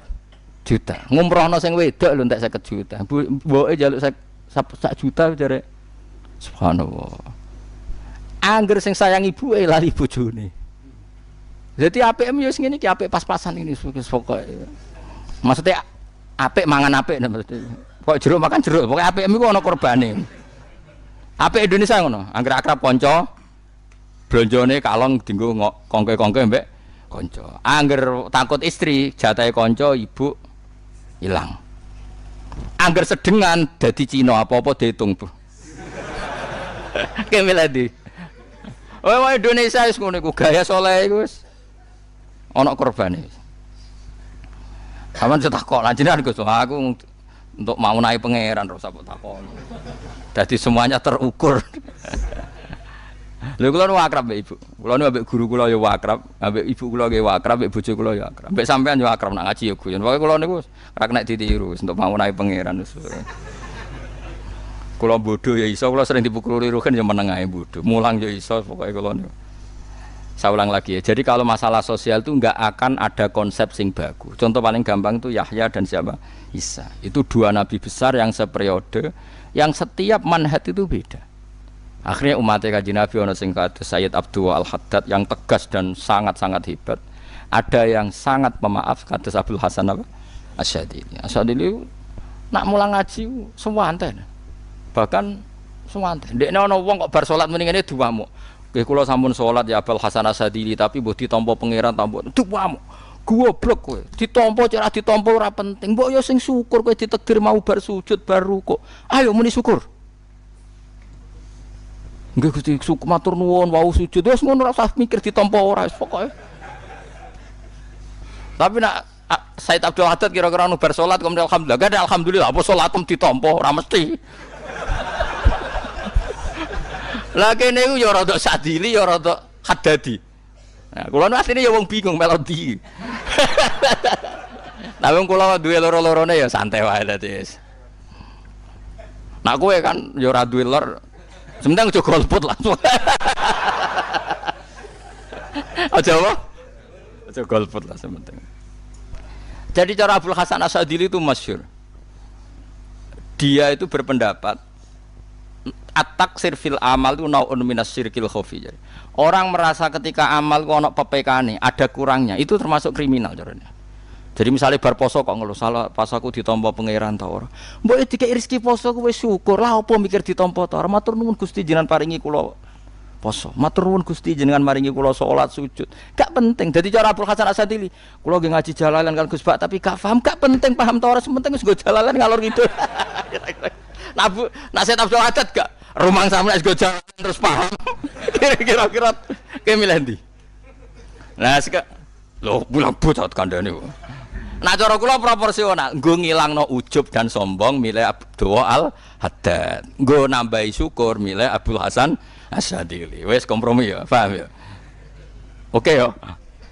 50 juta. Ngumrohno sing wedok lho entek 50 juta. Mboke njaluk sak sak juta jare. Subhanallah. Angger sing sayang ibu eh lali bojone. Jadi APM ya sing ngene iki pas-pasan ini pokoke. Maksudnya apik mangan apik maksudnya. Kok jeruk makan jeruk, pokoke APM iku ana korbane. Apa Indonesia ngono? Angger akrab konco, blonjone kalong dinggo kongke-kongke mbek konco. Angger takut istri, jatahe konco, ibu hilang. Angger sedengan dadi Cina apa-apa diitung. Kemile di. Oh, Indonesia wis ngono iku gaya saleh iku wis ana korbane. Sampeyan cetak kok lanjenan Gus, aku untuk mau naik pangeran terus apa takon jadi semuanya terukur Lha kulo nu akrab mbek ibu. Kulo nu abek guru kula ya akrab, abek ibu kula ya akrab, abek bujuk kula ya akrab. abek sampean ya akrab nak ngaji ya guyon. Pokoke kula niku ora kena ditiru untuk naik pangeran wis. Kula bodho ya iso, Kulo sering dipukul kan yang meneng ae bodho. Mulang ya iso pokoknya kulo. niku. Saya ulang lagi ya. Jadi kalau masalah sosial itu nggak akan ada konsep sing baku. Contoh paling gampang itu Yahya dan siapa? Isa. Itu dua nabi besar yang seperiode, yang setiap manhat itu beda. Akhirnya umatnya kaji Nabi ono sing Sayyid Abdul Al Haddad yang tegas dan sangat-sangat hebat. Ada yang sangat pemaaf kata Abdul Hasan apa? Asyadili. Asyadili nak mulang ngaji semua anten. Bahkan semua anten. Dekne ono wong kok bar salat mendingan dua mu. Kayak kulo sampun sholat ya apel Hasan Asadili tapi buat ditompo pangeran tambo itu kamu goblok kowe ditompo cara ditompo ora penting mbok ya sing syukur kowe ditegir mau bar sujud baru kok ayo muni syukur Nggih Gusti syukur matur nuwun wau sujud wis ngono ora mikir ditompo ora wis pokoke Tapi nak ah, Said Abdul Hadad kira-kira nubar sholat kemudian alhamdulillah gak ada alhamdulillah apa sholatum ditompo ora lah kene iku ya rada sadili ya rada haddadi. Nah, kula nu ya wong bingung melodi. Tapi wong kula duwe loro-lorone ya santai wae dadi wis. Nah kowe kan ya ora duwe lor. Sementara aja golput langsung. Aja apa? Aja golput lah sementara. Jadi cara Abdul Hasan Asadili itu masyur. Dia itu berpendapat atak sirfil amal itu naun minas sirkil khofi jadi orang merasa ketika amal kono ono pepekane ada kurangnya itu termasuk kriminal caranya jadi misalnya bar poso kok ngeluh salah pas aku ditompo pengairan tawar boleh tiga iriski poso poso syukur lah opo mikir ditompo tawar matur nuwun Gusti jinan paringi kulo poso matur nuwun Gusti jenengan maringi kulo sholat sujud gak penting jadi cara Abdul Hasan Asadili Kulo gak ngaji jalalan kan Gus tapi gak paham gak penting paham tawar sementing gue jalalan ngalor gitu nah nasihat Abdul Haddad gak rumang sama es jalan terus paham. Kira-kira kira kira kira kira kira kira kira bulan kira kira Nah cara kula proporsional, ngilang no ujub dan sombong milih kira Al Haddad. kira nambahi syukur milih Abdul Hasan Asadili. Wes kompromi ya, paham ya? Oke kira yo.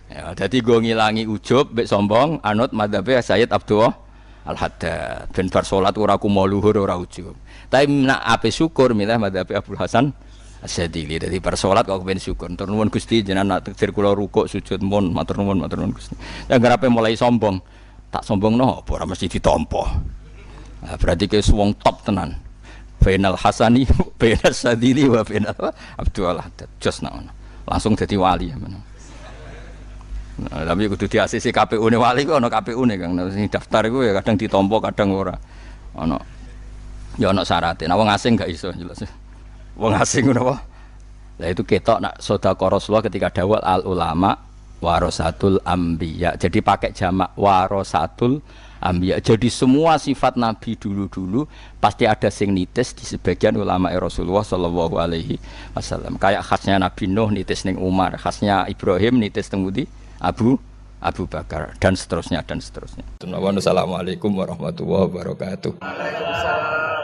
Ya, jadi ya, gue ngilangi ujub, bek sombong, anut madhabe Sayyid Abdullah Al Haddad. Ben bar uraku ora kumo luhur ora ujub tapi nak ape syukur milah madhabi Abdul Hasan Asyadili jadi persolat kau kepen syukur matur Gusti jangan nak takdir kula rukuk sujud mon, matur nuwun matur nuwun Gusti Yang ape mulai sombong tak sombong noh, pura mesti ditompo. nah, berarti ke suwong top tenan Final Hasani, Bainal Sadili, wa Bainal Abdul Haddad. Just now. langsung jadi wali. Ya, Nah, tapi kudu di ACC KPU ini wali kok no KPU ini. Kang. Nah, daftar itu ya kadang ditompo, kadang ora. ono Ya ana syaraté. Nah wong asing gak iso jelas. Wong asing ngono apa? Lah itu ketok nak sedekah Rasulullah ketika dawal al ulama warasatul anbiya. Jadi pakai jamak warasatul anbiya Jadi semua sifat nabi dulu-dulu pasti ada sing nitis di sebagian ulama Rasulullah sallallahu alaihi wasallam. Kayak khasnya Nabi Nuh nitis ning Umar, khasnya Ibrahim nitis teng Abu Abu Bakar dan seterusnya dan seterusnya. Assalamualaikum warahmatullahi wabarakatuh.